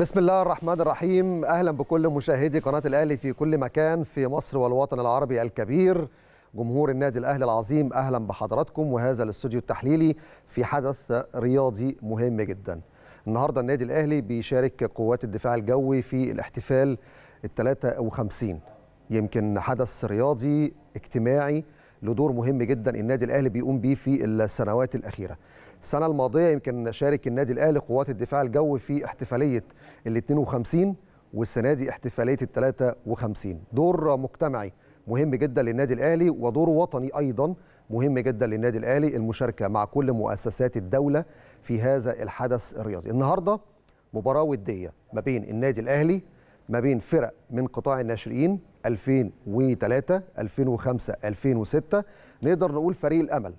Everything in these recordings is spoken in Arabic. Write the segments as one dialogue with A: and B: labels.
A: بسم الله الرحمن الرحيم اهلا بكل مشاهدي قناه الاهلي في كل مكان في مصر والوطن العربي الكبير جمهور النادي الاهلي العظيم اهلا بحضراتكم وهذا الاستوديو التحليلي في حدث رياضي مهم جدا النهارده النادي الاهلي بيشارك قوات الدفاع الجوي في الاحتفال ال 53 يمكن حدث رياضي اجتماعي له دور مهم جدا النادي الاهلي بيقوم بيه في السنوات الاخيره السنه الماضيه يمكن شارك النادي الاهلي قوات الدفاع الجوي في احتفاليه ال 52 والسنه دي احتفاليه ال 53 دور مجتمعي مهم جدا للنادي الاهلي ودور وطني ايضا مهم جدا للنادي الاهلي المشاركه مع كل مؤسسات الدوله في هذا الحدث الرياضي النهارده مباراه وديه ما بين النادي الاهلي ما بين فرق من قطاع الناشئين 2003 2005 2006 نقدر نقول فريق الامل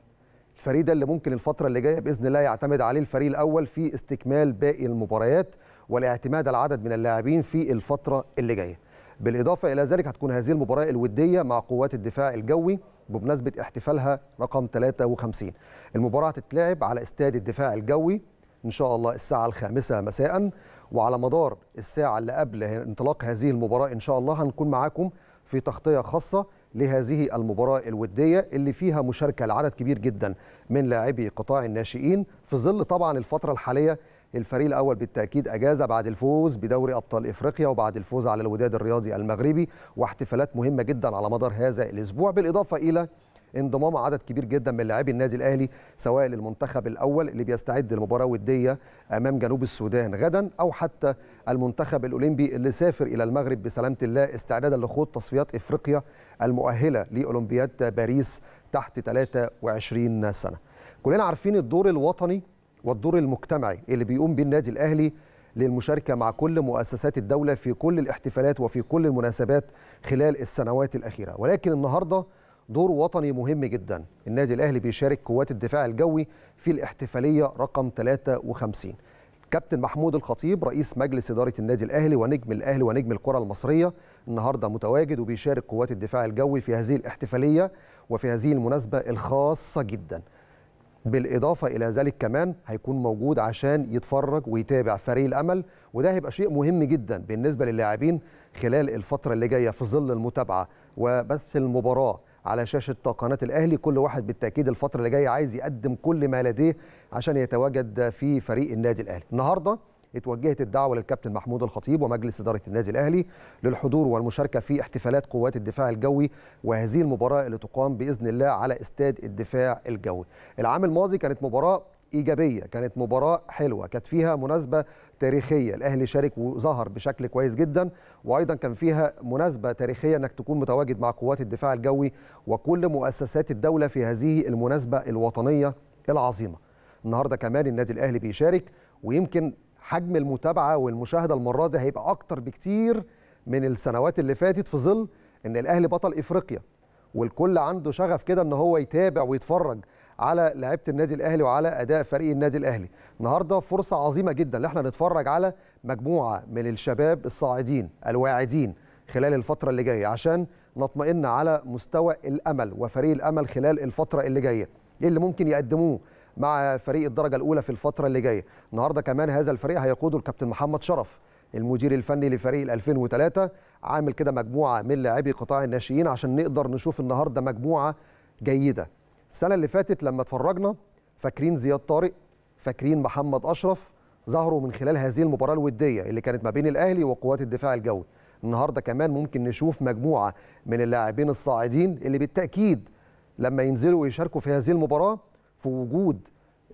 A: الفريق ده اللي ممكن الفتره اللي جايه باذن الله يعتمد عليه الفريق الاول في استكمال باقي المباريات والاعتماد على عدد من اللاعبين في الفتره اللي جايه بالاضافه الى ذلك هتكون هذه المباراه الوديه مع قوات الدفاع الجوي بمناسبه احتفالها رقم 53 المباراه هتتلعب على استاد الدفاع الجوي ان شاء الله الساعه الخامسة مساء وعلى مدار الساعه اللي قبل انطلاق هذه المباراه ان شاء الله هنكون معاكم في تغطيه خاصه لهذه المباراة الودية اللي فيها مشاركة لعدد كبير جدا من لاعبي قطاع الناشئين في ظل طبعا الفترة الحالية الفريق الأول بالتأكيد أجازة بعد الفوز بدوري أبطال إفريقيا وبعد الفوز على الوداد الرياضي المغربي واحتفالات مهمة جدا على مدار هذا الأسبوع بالإضافة إلى انضمام عدد كبير جدا من لاعبي النادي الاهلي سواء للمنتخب الاول اللي بيستعد لمباراه وديه امام جنوب السودان غدا او حتى المنتخب الاولمبي اللي سافر الى المغرب بسلامه الله استعدادا لخوض تصفيات افريقيا المؤهله لاولمبياد باريس تحت 23 سنه. كلنا عارفين الدور الوطني والدور المجتمعي اللي بيقوم به النادي الاهلي للمشاركه مع كل مؤسسات الدوله في كل الاحتفالات وفي كل المناسبات خلال السنوات الاخيره، ولكن النهارده دور وطني مهم جدا النادي الأهلي بيشارك قوات الدفاع الجوي في الاحتفالية رقم 53 كابتن محمود الخطيب رئيس مجلس إدارة النادي الأهلي ونجم الأهلي ونجم الكرة المصرية النهاردة متواجد وبيشارك قوات الدفاع الجوي في هذه الاحتفالية وفي هذه المناسبة الخاصة جدا بالإضافة إلى ذلك كمان هيكون موجود عشان يتفرج ويتابع فريق الأمل وده هيبقى شيء مهم جدا بالنسبة للاعبين خلال الفترة اللي جاية في ظل المتابعة وبث المباراة على شاشه قناه الاهلي كل واحد بالتاكيد الفتره اللي جايه عايز يقدم كل ما لديه عشان يتواجد في فريق النادي الاهلي النهارده اتوجهت الدعوه للكابتن محمود الخطيب ومجلس اداره النادي الاهلي للحضور والمشاركه في احتفالات قوات الدفاع الجوي وهذه المباراه اللي تقام باذن الله على استاد الدفاع الجوي العام الماضي كانت مباراه ايجابيه كانت مباراه حلوه كانت فيها مناسبه تاريخيه الاهلي شارك وظهر بشكل كويس جدا وايضا كان فيها مناسبه تاريخيه انك تكون متواجد مع قوات الدفاع الجوي وكل مؤسسات الدوله في هذه المناسبه الوطنيه العظيمه النهارده كمان النادي الاهلي بيشارك ويمكن حجم المتابعه والمشاهده المره دي هيبقى اكتر بكتير من السنوات اللي فاتت في ظل ان الاهلي بطل افريقيا والكل عنده شغف كده ان هو يتابع ويتفرج على لعيبه النادي الاهلي وعلى اداء فريق النادي الاهلي النهارده فرصه عظيمه جدا ان احنا نتفرج على مجموعه من الشباب الصاعدين الواعدين خلال الفتره اللي جايه عشان نطمئن على مستوى الامل وفريق الامل خلال الفتره اللي جايه ايه اللي ممكن يقدموه مع فريق الدرجه الاولى في الفتره اللي جايه النهارده كمان هذا الفريق هيقوده الكابتن محمد شرف المدير الفني لفريق 2003 عامل كده مجموعه من لاعبي قطاع الناشئين عشان نقدر نشوف النهارده مجموعه جيده السنه اللي فاتت لما اتفرجنا فاكرين زياد طارق فاكرين محمد اشرف ظهروا من خلال هذه المباراه الوديه اللي كانت ما بين الاهلي وقوات الدفاع الجوي النهارده كمان ممكن نشوف مجموعه من اللاعبين الصاعدين اللي بالتاكيد لما ينزلوا ويشاركوا في هذه المباراه في وجود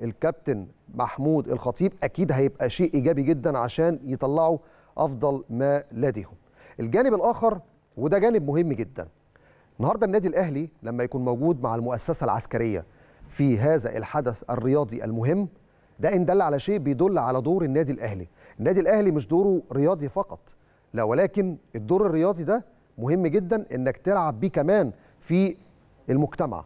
A: الكابتن محمود الخطيب اكيد هيبقى شيء ايجابي جدا عشان يطلعوا افضل ما لديهم الجانب الاخر وده جانب مهم جدا النهارده النادي الاهلي لما يكون موجود مع المؤسسه العسكريه في هذا الحدث الرياضي المهم ده ان دل على شيء بيدل على دور النادي الاهلي النادي الاهلي مش دوره رياضي فقط لا ولكن الدور الرياضي ده مهم جدا انك تلعب بيه كمان في المجتمع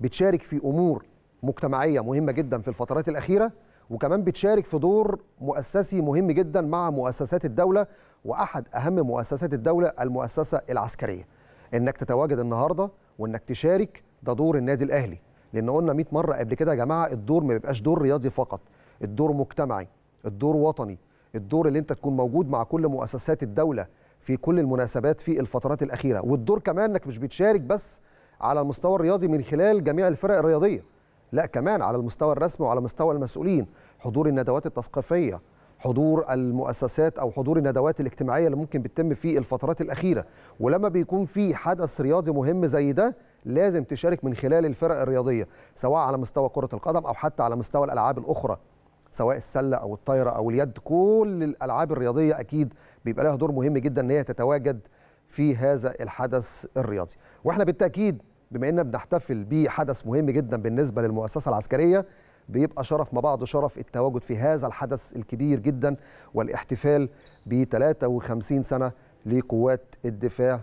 A: بتشارك في امور مجتمعيه مهمه جدا في الفترات الاخيره وكمان بتشارك في دور مؤسسي مهم جدا مع مؤسسات الدوله واحد اهم مؤسسات الدوله المؤسسه العسكريه انك تتواجد النهارده وانك تشارك ده دور النادي الاهلي لان قلنا 100 مره قبل كده يا جماعه الدور ما بيبقاش دور رياضي فقط الدور مجتمعي الدور وطني الدور اللي انت تكون موجود مع كل مؤسسات الدوله في كل المناسبات في الفترات الاخيره والدور كمان انك مش بتشارك بس على المستوى الرياضي من خلال جميع الفرق الرياضيه لا كمان على المستوى الرسمي وعلى مستوى المسؤولين حضور الندوات التثقيفيه حضور المؤسسات او حضور الندوات الاجتماعيه اللي ممكن بتتم في الفترات الاخيره ولما بيكون في حدث رياضي مهم زي ده لازم تشارك من خلال الفرق الرياضيه سواء على مستوى كره القدم او حتى على مستوى الالعاب الاخرى سواء السله او الطايره او اليد كل الالعاب الرياضيه اكيد بيبقى لها دور مهم جدا ان هي تتواجد في هذا الحدث الرياضي واحنا بالتاكيد بما اننا بنحتفل بحدث مهم جدا بالنسبه للمؤسسه العسكريه بيبقى شرف ما بعد شرف التواجد في هذا الحدث الكبير جدا والاحتفال ب 53 سنه لقوات الدفاع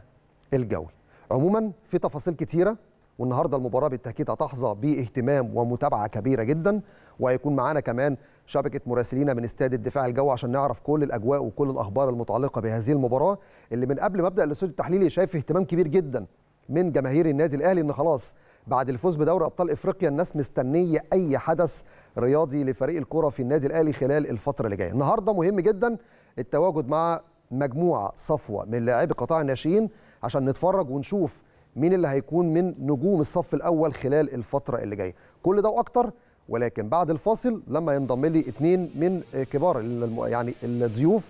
A: الجوي. عموما في تفاصيل كثيره والنهارده المباراه بالتاكيد هتحظى باهتمام ومتابعه كبيره جدا وهيكون معانا كمان شبكه مراسلينا من استاد الدفاع الجوي عشان نعرف كل الاجواء وكل الاخبار المتعلقه بهذه المباراه اللي من قبل ما ابدا الاستوديو التحليلي شايف اهتمام كبير جدا من جماهير النادي الاهلي ان خلاص بعد الفوز بدوري ابطال افريقيا الناس مستنيه اي حدث رياضي لفريق الكره في النادي الاهلي خلال الفتره اللي جايه النهارده مهم جدا التواجد مع مجموعه صفوه من لاعبي قطاع الناشئين عشان نتفرج ونشوف مين اللي هيكون من نجوم الصف الاول خلال الفتره اللي جايه كل ده واكتر ولكن بعد الفاصل لما ينضم لي اثنين من كبار يعني الضيوف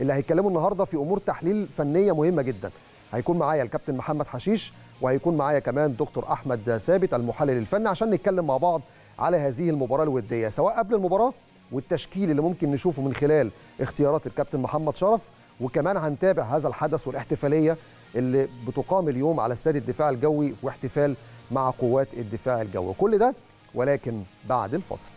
A: اللي هيتكلموا النهارده في امور تحليل فنيه مهمه جدا هيكون معايا الكابتن محمد حشيش وهيكون معايا كمان دكتور احمد ثابت المحلل الفني عشان نتكلم مع بعض على هذه المباراه الوديه سواء قبل المباراه والتشكيل اللي ممكن نشوفه من خلال اختيارات الكابتن محمد شرف وكمان هنتابع هذا الحدث والاحتفاليه اللي بتقام اليوم على استاد الدفاع الجوي واحتفال مع قوات الدفاع الجوي كل ده ولكن بعد الفصل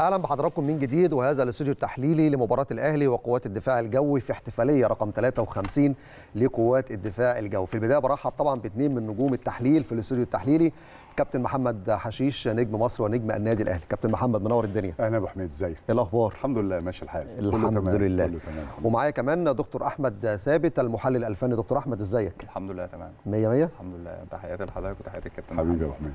A: اهلا بحضراتكم من جديد وهذا الاستوديو التحليلي لمباراه الاهلي وقوات الدفاع الجوي في احتفاليه رقم 53 لقوات الدفاع الجوي في البدايه برحب طبعا باثنين من نجوم التحليل في الاستوديو التحليلي كابتن محمد حشيش نجم مصر ونجم النادي الاهلي كابتن محمد منور الدنيا اهلا يا ابو حميد ازيك ايه الاخبار الحمد لله ماشي الحال الحمد كله لله كله تمام ومعايا كمان دكتور احمد ثابت المحلل الفني دكتور احمد ازيك
B: الحمد لله تمام 100 100 الحمد لله تحياتي لحضرتك وتحياتي الكابتن حبيبي يا ابو حميد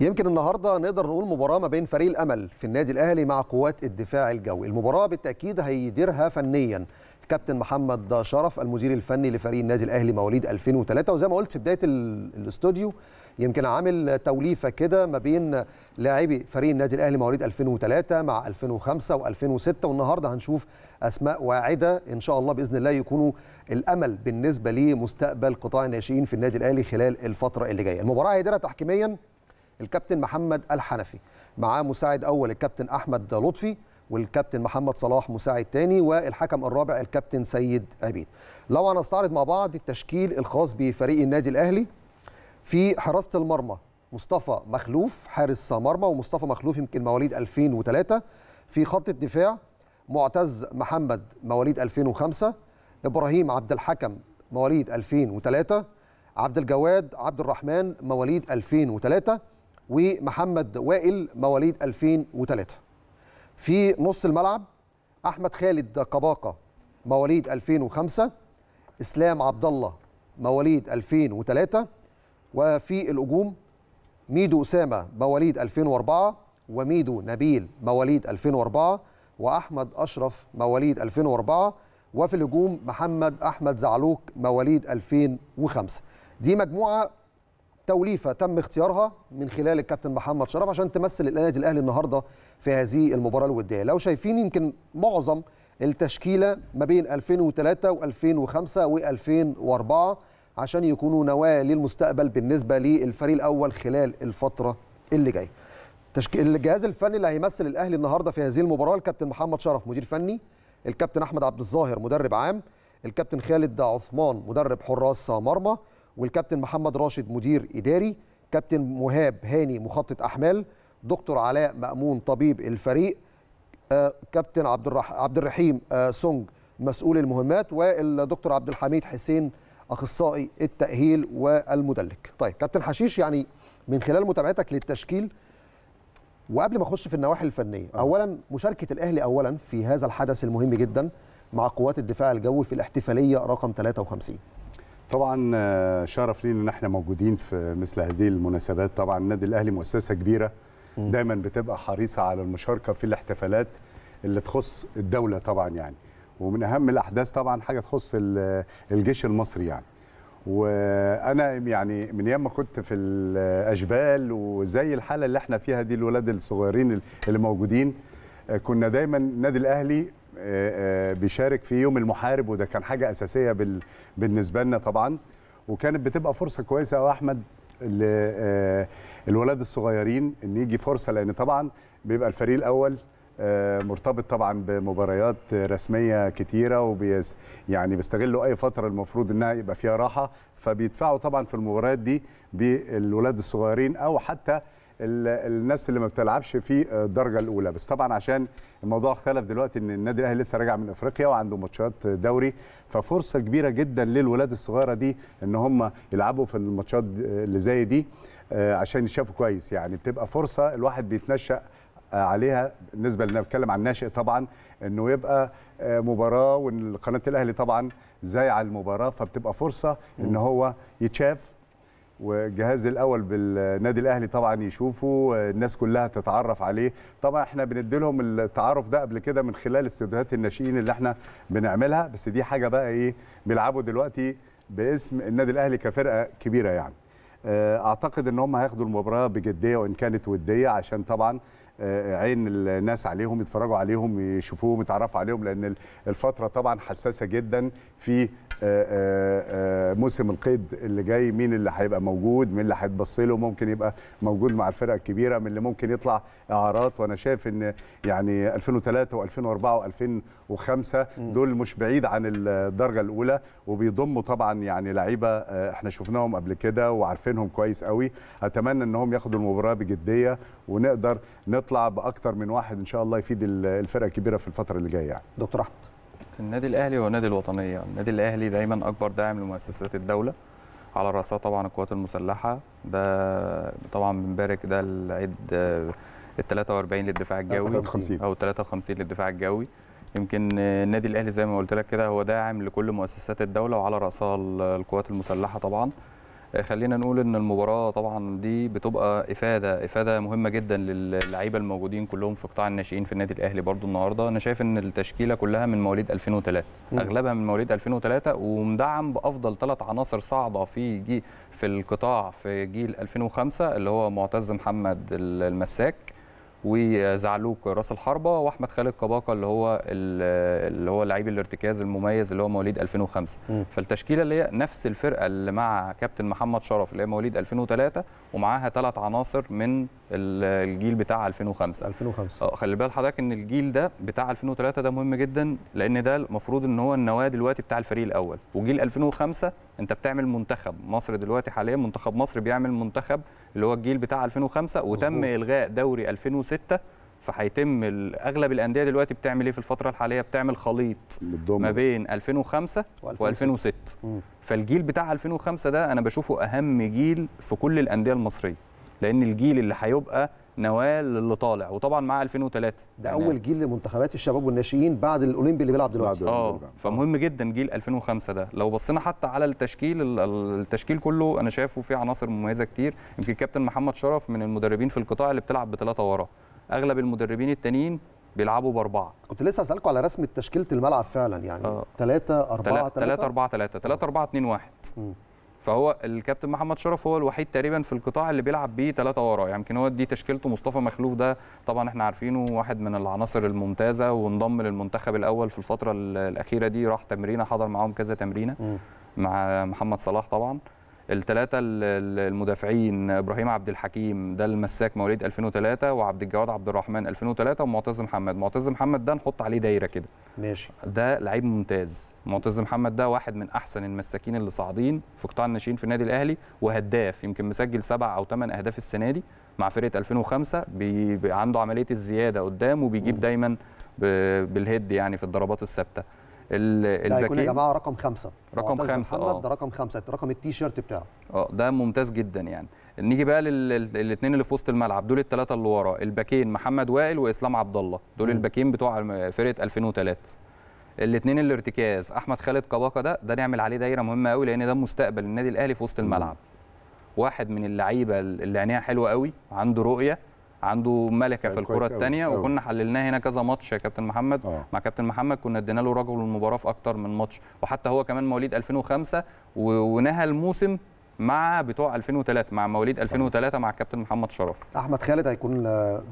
A: يمكن النهارده نقدر نقول مباراه ما بين فريق الامل في النادي الاهلي مع قوات الدفاع الجوي المباراه بالتاكيد هيديرها فنيا كابتن محمد شرف المدير الفني لفريق النادي الاهلي مواليد 2003 وزي ما قلت في بدايه الاستوديو يمكن عامل توليفه كده ما بين لاعبي فريق النادي الاهلي مواليد 2003 مع 2005 و2006 والنهارده هنشوف اسماء واعده ان شاء الله باذن الله يكونوا الامل بالنسبه لمستقبل قطاع الناشئين في النادي الاهلي خلال الفتره اللي جايه المباراه هيديرها تحكيميا الكابتن محمد الحنفي معاه مساعد اول الكابتن احمد لطفي والكابتن محمد صلاح مساعد تاني والحكم الرابع الكابتن سيد عبيد لو هنستعرض مع بعض التشكيل الخاص بفريق النادي الاهلي في حراسه المرمى مصطفى مخلوف حارس مرمى ومصطفى مخلوف يمكن مواليد 2003 في خط الدفاع معتز محمد مواليد 2005 ابراهيم عبد الحكم مواليد 2003 عبد الجواد عبد الرحمن مواليد 2003 ومحمد وائل مواليد 2003 في نص الملعب احمد خالد قباقه مواليد 2005 اسلام عبد الله مواليد 2003 وفي الأجوم ميدو أسامة مواليد 2004 وميدو نبيل مواليد 2004 وأحمد أشرف مواليد 2004 وفي الهجوم محمد أحمد زعلوك مواليد 2005 دي مجموعة توليفة تم اختيارها من خلال الكابتن محمد شرف عشان تمثل النادي الأهلي النهاردة في هذه المباراة الودية لو شايفين يمكن معظم التشكيلة ما بين 2003 و2005 و2004 عشان يكونوا نواه للمستقبل بالنسبه للفريق الاول خلال الفتره اللي جايه تشكيل الجهاز الفني اللي هيمثل الاهلي النهارده في هذه المباراه الكابتن محمد شرف مدير فني الكابتن احمد عبد الظاهر مدرب عام الكابتن خالد عثمان مدرب حراس مرمى والكابتن محمد راشد مدير اداري كابتن مهاب هاني مخطط احمال دكتور علاء مامون طبيب الفريق آه، كابتن عبد عبد الرحيم آه، سونج مسؤول المهمات والدكتور عبد الحميد حسين اخصائي التاهيل والمدلك. طيب كابتن حشيش يعني من خلال متابعتك للتشكيل وقبل ما اخش في النواحي الفنيه، أه. اولا مشاركه الاهلي اولا في هذا الحدث المهم جدا مع قوات الدفاع الجوي في الاحتفاليه رقم 53.
C: طبعا آه، شرف لينا ان احنا موجودين في مثل هذه المناسبات، طبعا النادي الاهلي مؤسسه كبيره دايما بتبقى حريصه على المشاركه في الاحتفالات اللي تخص الدوله طبعا يعني. ومن اهم الاحداث طبعا حاجه تخص الجيش المصري يعني وانا يعني من ما كنت في الاشبال وزي الحاله اللي احنا فيها دي الولاد الصغيرين اللي موجودين كنا دايما النادي الاهلي آه، آه، بيشارك في يوم المحارب وده كان حاجه اساسيه بالنسبه لنا طبعا وكانت بتبقى فرصه كويسه يا احمد للولاد آه، الصغيرين ان يجي فرصه لان طبعا بيبقى الفريق الاول آه، مرتبط طبعا بمباريات رسميه كتيره وبيز يعني بيستغلوا اي فتره المفروض انها يبقى فيها راحه فبيدفعوا طبعا في المباريات دي بالولاد الصغيرين او حتى الناس اللي ما بتلعبش في الدرجه الاولى بس طبعا عشان الموضوع اختلف دلوقتي ان النادي الاهلي لسه راجع من افريقيا وعنده ماتشات دوري ففرصه كبيره جدا للولاد الصغيره دي ان هم يلعبوا في الماتشات اللي زي دي آه، عشان يشافوا كويس يعني بتبقى فرصه الواحد بيتنشأ عليها بالنسبه لنا بتكلم عن ناشئ طبعا انه يبقى آه، مباراه وان قناه الاهلي طبعا زي على المباراه فبتبقى فرصه ان هو يتشاف والجهاز الاول بالنادي الاهلي طبعا يشوفه الناس كلها تتعرف عليه طبعا احنا بندي لهم التعرف ده قبل كده من خلال استوديوهات الناشئين اللي احنا بنعملها بس دي حاجه بقى ايه بيلعبوا دلوقتي باسم النادي الاهلي كفرقه كبيره يعني آه، اعتقد ان هم هياخدوا المباراه بجديه وان كانت وديه عشان طبعا آه، عين الناس عليهم يتفرجوا عليهم يشوفوهم يتعرفوا عليهم لان الفتره طبعا حساسه جدا في آه، آه، آه، موسم القيد اللي جاي مين اللي هيبقى موجود مين اللي هيتبص له ممكن يبقى موجود مع الفرق الكبيره من اللي ممكن يطلع اعارات وانا شايف ان يعني 2003 و2004 و2005 دول مش بعيد عن الدرجه الاولى وبيضموا طبعا يعني لعيبه احنا شفناهم قبل كده وعارفينهم كويس قوي اتمنى انهم ياخدوا المباراه بجديه ونقدر نطلع باكثر من واحد ان شاء الله يفيد الفرق الكبيره في الفتره اللي جايه
A: يعني. دكتور احمد
B: النادي الاهلي هو نادي الوطنيه يعني النادي الاهلي دايما اكبر داعم لمؤسسات الدوله على راسها طبعا القوات المسلحه ده طبعا بنبارك ده العيد ال 43 للدفاع الجوي 53 او 53 للدفاع الجوي يمكن النادي الاهلي زي ما قلت لك كده هو داعم لكل مؤسسات الدوله وعلى راسها القوات المسلحه طبعا آه، خلينا نقول ان المباراه طبعا دي بتبقى افاده افاده مهمه جدا للعيبه الموجودين كلهم في قطاع الناشئين في النادي الاهلي برضو النهارده انا شايف ان التشكيله كلها من مواليد 2003 اغلبها من مواليد 2003 ومدعم بافضل ثلاث عناصر صاعده في جي في القطاع في جيل 2005 اللي هو معتز محمد المساك وزعلوك راس الحربه واحمد خالد كباقه اللي هو اللي هو لعيب الارتكاز المميز اللي هو مواليد 2005 م. فالتشكيله اللي هي نفس الفرقه اللي مع كابتن محمد شرف اللي هي مواليد 2003 ومعاها ثلاث عناصر من الجيل بتاع 2005 2005 اه خلي بال حضرتك ان الجيل ده بتاع 2003 ده مهم جدا لان ده المفروض ان هو النواه دلوقتي بتاع الفريق الاول وجيل 2005 انت بتعمل منتخب مصر دلوقتي حاليا منتخب مصر بيعمل منتخب اللي هو الجيل بتاع 2005 وتم مزبوط. الغاء دوري 2006 فهيتم اغلب الانديه دلوقتي بتعمل ايه في الفتره الحاليه بتعمل خليط بالضمن. ما بين 2005 و2006 فالجيل بتاع 2005 ده انا بشوفه اهم جيل في كل الانديه المصريه لان الجيل اللي هيبقى نواه اللي طالع وطبعا مع 2003 ده يعني اول
A: جيل لمنتخبات الشباب والناشئين بعد الاولمبي اللي بيلعب دلوقتي اه
B: فمهم جدا جيل 2005 ده لو بصينا حتى على التشكيل التشكيل كله انا شايفه فيه عناصر مميزه كتير يمكن كابتن محمد شرف من المدربين في القطاع اللي بتلعب بثلاثه ورا اغلب المدربين التانيين بيلعبوا باربعه
A: كنت لسه اسالكم على رسمه تشكيله الملعب فعلا يعني 3 4 3 3
B: 4 3 3 4 2 1 فهو الكابتن محمد شرف هو الوحيد تقريبا في القطاع اللي بيلعب بيه ثلاثه ورا يعني يمكن هو دي تشكيلته مصطفى مخلوف ده طبعا احنا عارفينه واحد من العناصر الممتازه وانضم للمنتخب الاول في الفتره الاخيره دي راح تمرينه حضر معاهم كذا تمرينه مع محمد صلاح طبعا الثلاثه المدافعين ابراهيم عبد الحكيم ده المساك مواليد 2003 وعبد الجواد عبد الرحمن 2003 ومعتز محمد معتز محمد ده نحط عليه دايره كده ماشي ده لعيب ممتاز معتز محمد ده واحد من احسن المساكين اللي صاعدين في قطاع الناشئين في النادي الاهلي وهداف يمكن مسجل سبع او ثمان اهداف السنه دي مع فرقه 2005 بي... عنده عمليه الزياده قدام وبيجيب دايما ب... بالهيد يعني في الضربات الثابته الباكين هيكون يا جماعه
A: رقم خمسة رقم خمسة اه ده رقم خمسة رقم التيشيرت بتاعه
B: اه ده ممتاز جدا يعني نيجي بقى للاثنين اللي في وسط الملعب دول الثلاثه اللي ورا الباكين محمد وائل واسلام عبد الله دول الباكين بتوع فرقه 2003 الاثنين الارتكاز احمد خالد كباكا ده ده نعمل عليه دايره مهمه قوي لان ده مستقبل النادي الاهلي في وسط الملعب واحد من اللعيبه اللي عينيها حلوه قوي عنده رؤيه عنده ملكه في الكره الثانيه وكنا حللناه هنا كذا ماتش يا كابتن محمد أوه. مع كابتن محمد كنا ادينا له رجل المباراه في اكتر من ماتش وحتى هو كمان مواليد 2005 ونهى الموسم مع بتوع 2003 مع مواليد 2003 مع كابتن محمد شرف
A: احمد خالد هيكون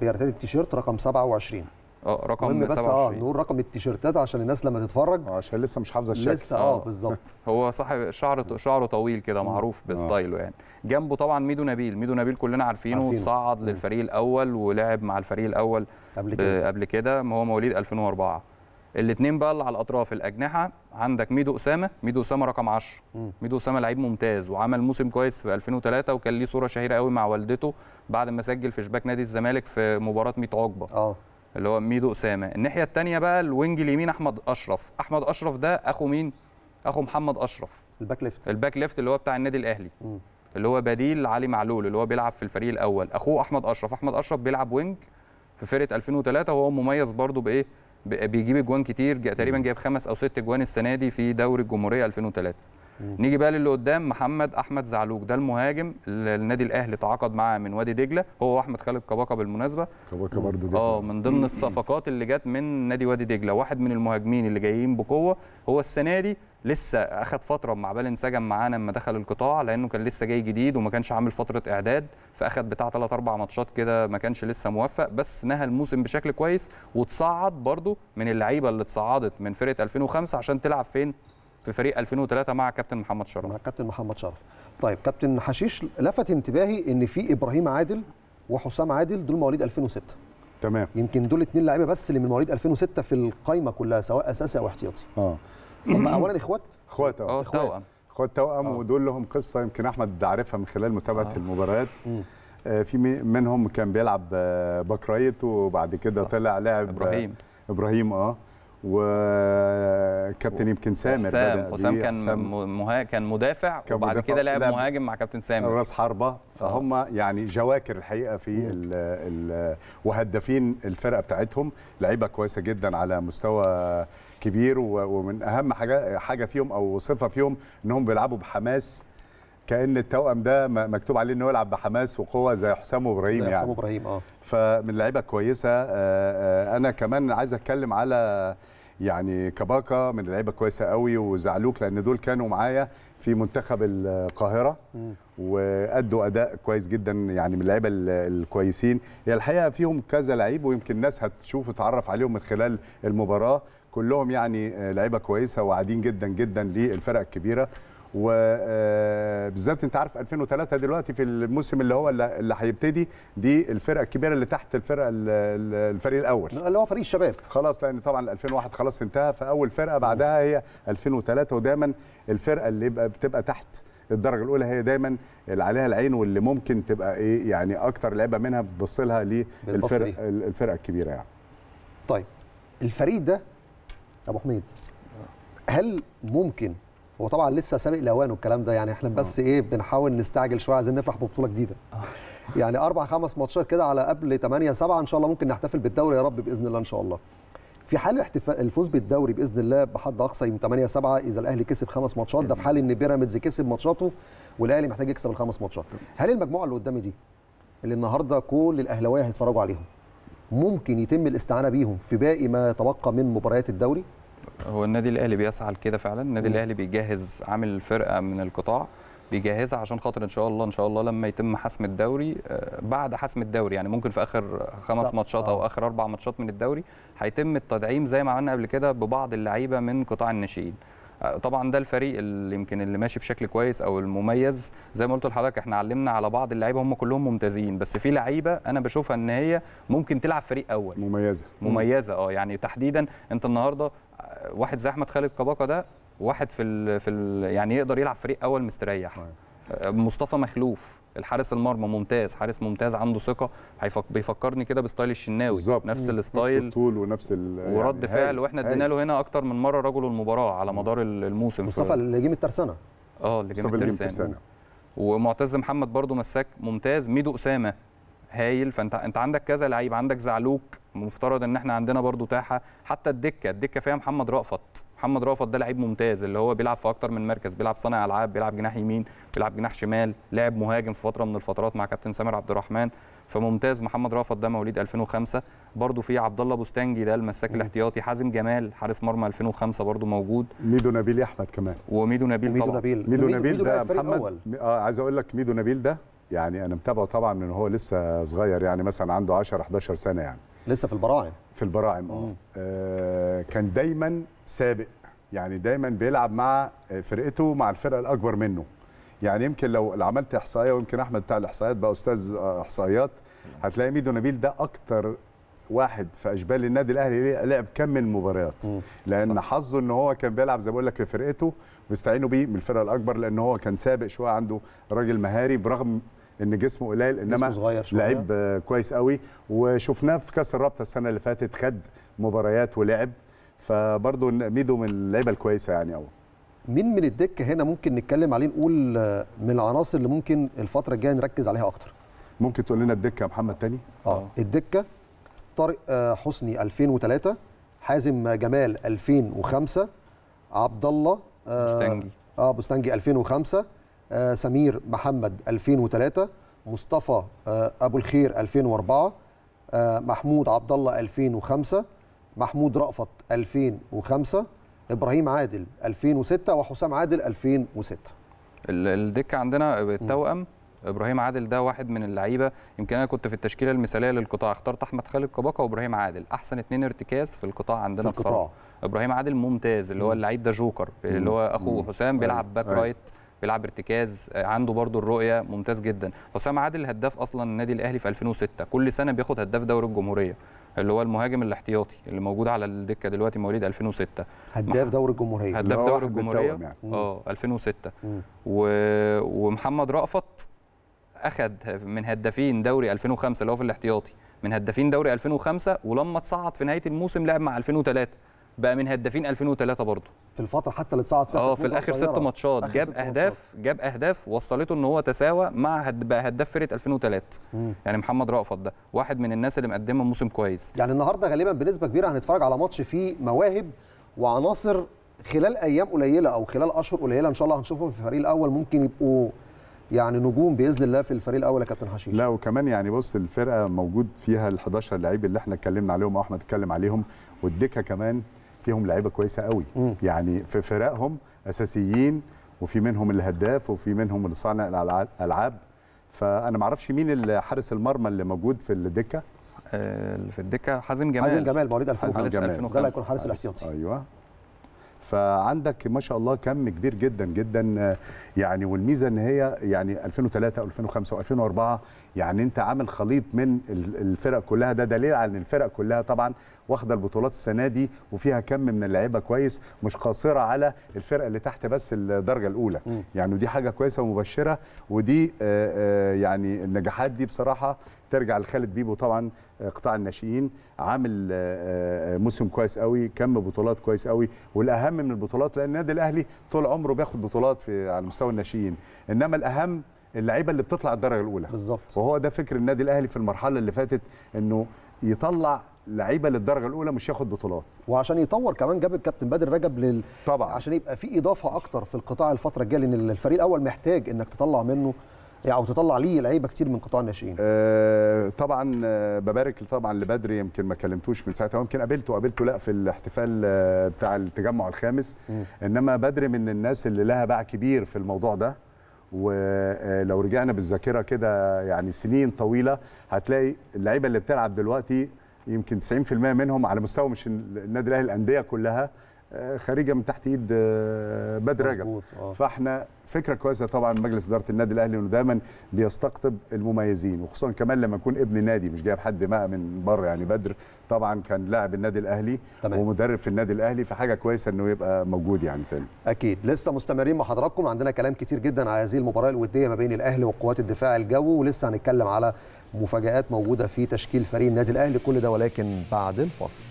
A: بيرتدي التيشيرت رقم 27
B: اه رقم مهم بس اه نقول
A: رقم التيشيرتات عشان الناس لما تتفرج آه، عشان لسه مش حافظه الشكل لسه اه, آه. بالظبط
B: هو صاحب شعر شعره طويل كده معروف آه. بستايله يعني جنبه طبعا ميدو نبيل ميدو نبيل كلنا عارفينه, عارفينه. صعد للفريق الاول ولعب مع الفريق الاول قبل كده قبل كده هو مواليد 2004 الاثنين بقى اللي على الاطراف الاجنحه عندك ميدو اسامه ميدو اسامه رقم 10 ميدو اسامه لعيب ممتاز وعمل موسم كويس في 2003 وكان ليه صوره شهيره قوي مع والدته بعد ما سجل في شباك نادي الزمالك في مباراه 100 عقبه اه اللي هو ميدو اسامه الناحيه الثانيه بقى الوينج اليمين احمد اشرف احمد اشرف ده اخو مين اخو محمد اشرف الباك ليفت الباك ليفت اللي هو بتاع النادي الاهلي م. اللي هو بديل علي معلول اللي هو بيلعب في الفريق الاول اخوه احمد اشرف احمد اشرف بيلعب وينج في فرقه 2003 وهو مميز برده بايه بيجيب اجوان كتير تقريبا جايب خمس او ست اجوان السنه دي في دوري الجمهوريه 2003 نيجي بقى للي قدام محمد احمد زعلوج ده المهاجم اللي النادي الاهلي تعاقد معاه من وادي دجله هو واحمد خالد كباكا بالمناسبه كباكا برضه اه من ضمن الصفقات اللي جت من نادي وادي دجله واحد من المهاجمين اللي جايين بقوه هو السنه دي لسه اخذ فتره مع بال انسجم معانا لما دخل القطاع لانه كان لسه جاي جديد وما كانش عامل فتره اعداد فاخذ بتاع 3 4 ماتشات كده ما كانش لسه موفق بس نهى الموسم بشكل كويس وتصعد برده من اللعيبه اللي اتصعدت من فرقه 2005 عشان تلعب فين في فريق 2003 مع كابتن محمد شرف مع كابتن
A: محمد شرف طيب كابتن حشيش لفت انتباهي ان في ابراهيم عادل وحسام عادل دول مواليد 2006 تمام يمكن دول اتنين لعيبه بس اللي من مواليد 2006 في القايمه كلها سواء اساسي او احتياطي اه هم اولا اخوات اخوات اه اخوات اخوات توأم آه.
C: ودول لهم قصه يمكن احمد عارفها من خلال متابعه آه. المباريات آه في منهم كان بيلعب آه، بكريت وبعد كده صح. طلع لعب ابراهيم ابراهيم اه وكابتن يمكن سامر حسام حسام كان
B: مها... كان مدافع كان
C: وبعد مدافع كده لعب مهاجم
B: مع كابتن سامر راس حربه آه.
C: فهم يعني جواكر الحقيقه في ال ال وهدافين الفرقه بتاعتهم لعيبه كويسه جدا على مستوى كبير ومن اهم حاجه حاجه فيهم او صفه فيهم انهم بيلعبوا بحماس كان التوأم ده مكتوب عليه انه يلعب بحماس وقوه زي حسام وابراهيم يعني حسام وابراهيم اه فمن لعيبه كويسه آه، آه، انا كمان عايز اتكلم على يعني كباكا من اللعيبه كويسه قوي وزعلوك لان دول كانوا معايا في منتخب القاهره وادوا اداء كويس جدا يعني من اللعيبه الكويسين هي يعني الحقيقه فيهم كذا لعيب ويمكن الناس هتشوف تتعرف عليهم من خلال المباراه كلهم يعني آه، لعيبه كويسه وعادين جدا جدا للفرق الكبيره وبالذات آه، انت عارف 2003 دلوقتي في الموسم اللي هو اللي هيبتدي دي الفرقه الكبيره اللي تحت الفرقه الفريق الاول اللي هو فريق الشباب خلاص لان طبعا 2001 خلاص انتهى فاول فرقه بعدها هي 2003 ودايما الفرقه اللي بتبقى تحت الدرجه الاولى هي دايما اللي عليها العين واللي ممكن تبقى ايه يعني اكتر لعيبه منها بتبص
A: لها للفرق الفرقه الكبيره يعني طيب الفريق ده ابو حميد هل ممكن هو طبعا لسه سابق لاوانه الكلام ده يعني احنا بس آه. ايه بنحاول نستعجل شويه عايزين نفرح ببطوله جديده يعني اربع خمس ماتشات كده على قبل 8 7 ان شاء الله ممكن نحتفل بالدوري يا رب باذن الله ان شاء الله في حال احتفال الفوز بالدوري باذن الله بحد اقصى يوم 8 7 اذا الاهلي كسب خمس ماتشات ده في حال ان بيراميدز كسب ماتشاته والاهلي محتاج يكسب الخمس ماتشات هل المجموعه اللي قدامي دي اللي النهارده كل الاهلاويه هيتفرجوا عليهم ممكن يتم الاستعانه بيهم في باقي ما يتبقى من مباريات الدوري
B: هو النادي الاهلي بيسعى لكده فعلا النادي الاهلي بيجهز عامل فرقه من القطاع بيجهزها عشان خاطر ان شاء الله ان شاء الله لما يتم حسم الدوري آه، بعد حسم الدوري يعني ممكن في اخر خمس ماتشات او آه. اخر اربع ماتشات من الدوري هيتم التدعيم زي ما عملنا قبل كده ببعض اللعيبه من قطاع الناشئين طبعا ده الفريق اللي يمكن اللي ماشي بشكل كويس او المميز زي ما قلت لحضرتك احنا علمنا على بعض اللعيبه هم كلهم ممتازين بس في لعيبه انا بشوفها ان هي ممكن تلعب فريق اول مميزه مميزه اه يعني تحديدا انت النهارده آه، واحد زي احمد خالد كباكا ده واحد في الـ في الـ يعني يقدر يلعب فريق اول مستريح طيب. آه، مصطفى مخلوف الحارس المرمى ممتاز حارس ممتاز عنده ثقه هيفك... بيفكرني كده بستايل الشناوي بالزبط. نفس الستايل نفس
A: الطول ونفس ال...
C: يعني ورد يعني فعل واحنا ادينا
B: له هنا اكتر من مره رجل المباراه على مدار الموسم آه، مصطفى
A: اللي جه من الترسانه
B: اه اللي جه من الترسانه ومعتز محمد برده مساك ممتاز ميدو اسامه هايل فانت انت عندك كذا لعيب عندك زعلوك مفترض ان احنا عندنا برضو تاحه حتى الدكه الدكه فيها محمد رأفت محمد رأفت ده لعيب ممتاز اللي هو بيلعب في اكتر من مركز بيلعب صانع العاب بيلعب جناح يمين بيلعب جناح شمال لعب مهاجم في فتره من الفترات مع كابتن سامر عبد الرحمن فممتاز محمد رأفت ده مواليد 2005 برضو في عبد الله بوستانجي ده المساك الاحتياطي حازم جمال حارس مرمى 2005 برضو موجود ميدو نبيل احمد كمان وميدو نبيل ميدو طبعا نبيل ميدو, ميدو نبيل ده محمد
C: اه عايز اقول لك ميدو نبيل ده يعني انا متابعه طبعا من هو لسه صغير يعني مثلا عنده 10 11 سنه يعني لسه في البراعم في البراعم آه. اه, كان دايما سابق يعني دايما بيلعب مع فرقته مع الفرقه الاكبر منه يعني يمكن لو عملت احصائيه ويمكن احمد بتاع الاحصائيات بقى استاذ آه، احصائيات هتلاقي ميدو نبيل ده اكتر واحد في اشبال النادي الاهلي لعب كم من مباريات لان حظه ان هو كان بيلعب زي ما بقول لك في فرقته واستعينوا بيه من الفرقه الاكبر لان هو كان سابق شويه عنده راجل مهاري برغم ان جسمه قليل انما جسمه صغير شوية. لعيب كويس قوي وشفناه في كاس الرابطه السنه اللي فاتت خد مباريات ولعب فبرضه ميدو من اللعيبه الكويسه يعني قوي
A: مين من الدكه هنا ممكن نتكلم عليه نقول من العناصر اللي ممكن الفتره الجايه نركز عليها اكتر ممكن تقول لنا الدكه يا محمد تاني اه الدكه طارق آه، حسني 2003 حازم جمال 2005 عبد الله بستانجي اه بستانجي 2005 آه، آه، سمير محمد 2003 مصطفى آه، ابو الخير 2004 آه، محمود عبد الله 2005 محمود رأفت 2005 ابراهيم عادل 2006 وحسام عادل 2006
B: الدكه عندنا التوأم ابراهيم عادل ده واحد من اللعيبه يمكن انا كنت في التشكيله المثاليه للقطاع اخترت احمد خالد كباكا وابراهيم عادل احسن اثنين ارتكاز في القطاع عندنا في القطاع. بصراحه ابراهيم عادل ممتاز اللي هو اللعيب ده جوكر اللي هو اخو حسام بيلعب أيوه. باك أيوه. رايت بيلعب ارتكاز آه، عنده برده الرؤيه ممتاز جدا حسام عادل هداف اصلا النادي الاهلي في 2006 كل سنه بياخد هداف دوري الجمهوريه اللي هو المهاجم الاحتياطي اللي موجود على الدكه دلوقتي مواليد 2006 هداف
A: دوري الجمهوريه هداف دوري الجمهوريه يعني. اه
B: 2006 و... ومحمد رأفت اخذ من هدافين دوري 2005 اللي هو في الاحتياطي من هدافين دوري 2005 ولما اتصعد في نهايه الموسم لعب مع 2003 بقى من هدافين 2003 برضه
A: في الفتره حتى اللي اتصعد فيها اه في الاخر ست ماتشات جاب ست
B: اهداف ماتشات. جاب اهداف وصلته ان هو تساوى مع هد... بقى هداف فرقه 2003 مم. يعني محمد رأفت ده واحد من الناس اللي مقدمه موسم كويس
A: يعني النهارده غالبا بنسبه كبيره هنتفرج على ماتش فيه مواهب وعناصر خلال ايام قليله او خلال اشهر قليله ان شاء الله هنشوفهم في الفريق الاول ممكن يبقوا يعني نجوم باذن الله في الفريق الاول يا كابتن حشيش
C: لا وكمان يعني بص الفرقه موجود فيها ال 11 لعيب اللي احنا اتكلمنا عليهم واحمد اتكلم عليهم والدكه كمان فيهم لعيبه كويسه قوي مم. يعني في فرقهم اساسيين وفي منهم الهداف وفي منهم اللي صانع الالعاب فانا ما اعرفش مين حارس المرمى اللي موجود في الدكه آه، في الدكه حازم جمال حازم جمال مواليد 2005 ده هيكون حارس الاحتياطي ايوه فعندك ما شاء الله كم كبير جدا جدا آه، يعني والميزه ان هي يعني 2003 و2005 و2004 يعني انت عامل خليط من الفرق كلها ده دليل على ان الفرق كلها طبعا واخده البطولات السنه دي وفيها كم من اللعيبه كويس مش قاصره على الفرقه اللي تحت بس الدرجه الاولى م. يعني ودي حاجه كويسه ومبشره ودي آه، آه، يعني النجاحات دي بصراحه ترجع لخالد بيبو طبعا آه، قطاع الناشئين عامل آه، آه، موسم كويس قوي كم بطولات كويس قوي والاهم من البطولات لان النادي الاهلي طول عمره بياخد بطولات في على مستوى الناشئين انما الاهم اللعيبه اللي بتطلع الدرجه الاولى بالظبط وهو ده فكر النادي الاهلي في المرحله اللي فاتت انه يطلع لعيبه للدرجه الاولى مش ياخد بطولات
A: وعشان يطور كمان جاب الكابتن بدر رجب لل طبعا عشان يبقى في اضافه اكتر في القطاع الفتره الجايه لان الفريق الاول محتاج انك تطلع منه او تطلع ليه لعيبه كتير من قطاع الناشئين
C: آه طبعا آه، ببارك طبعا لبدري يمكن ما كلمتوش من ساعتها يمكن قابلته قابلته لا في الاحتفال آه، بتاع التجمع الخامس م. انما بدري من الناس اللي لها باع كبير في الموضوع ده ولو آه، رجعنا بالذاكره كده يعني سنين طويله هتلاقي اللعيبه اللي بتلعب دلوقتي يمكن 90% منهم على مستوى مش النادي الاهلي الانديه كلها آه، خارجه من تحت ايد آه، بدر رجب آه. فاحنا فكره كويسه طبعا مجلس اداره النادي الاهلي انه دايما بيستقطب المميزين وخصوصا كمان لما يكون ابن نادي مش جايب حد ما من بره يعني بدر طبعا كان لاعب النادي الاهلي طبعا. ومدرب في النادي الاهلي فحاجه كويسه انه يبقى موجود يعني تاني
A: اكيد لسه مستمرين مع حضراتكم عندنا كلام كتير جدا على هذه المباراه الوديه ما بين الاهلي وقوات الدفاع الجوي ولسه هنتكلم على مفاجات موجوده في تشكيل فريق النادي الاهلي كل ده ولكن بعد الفاصل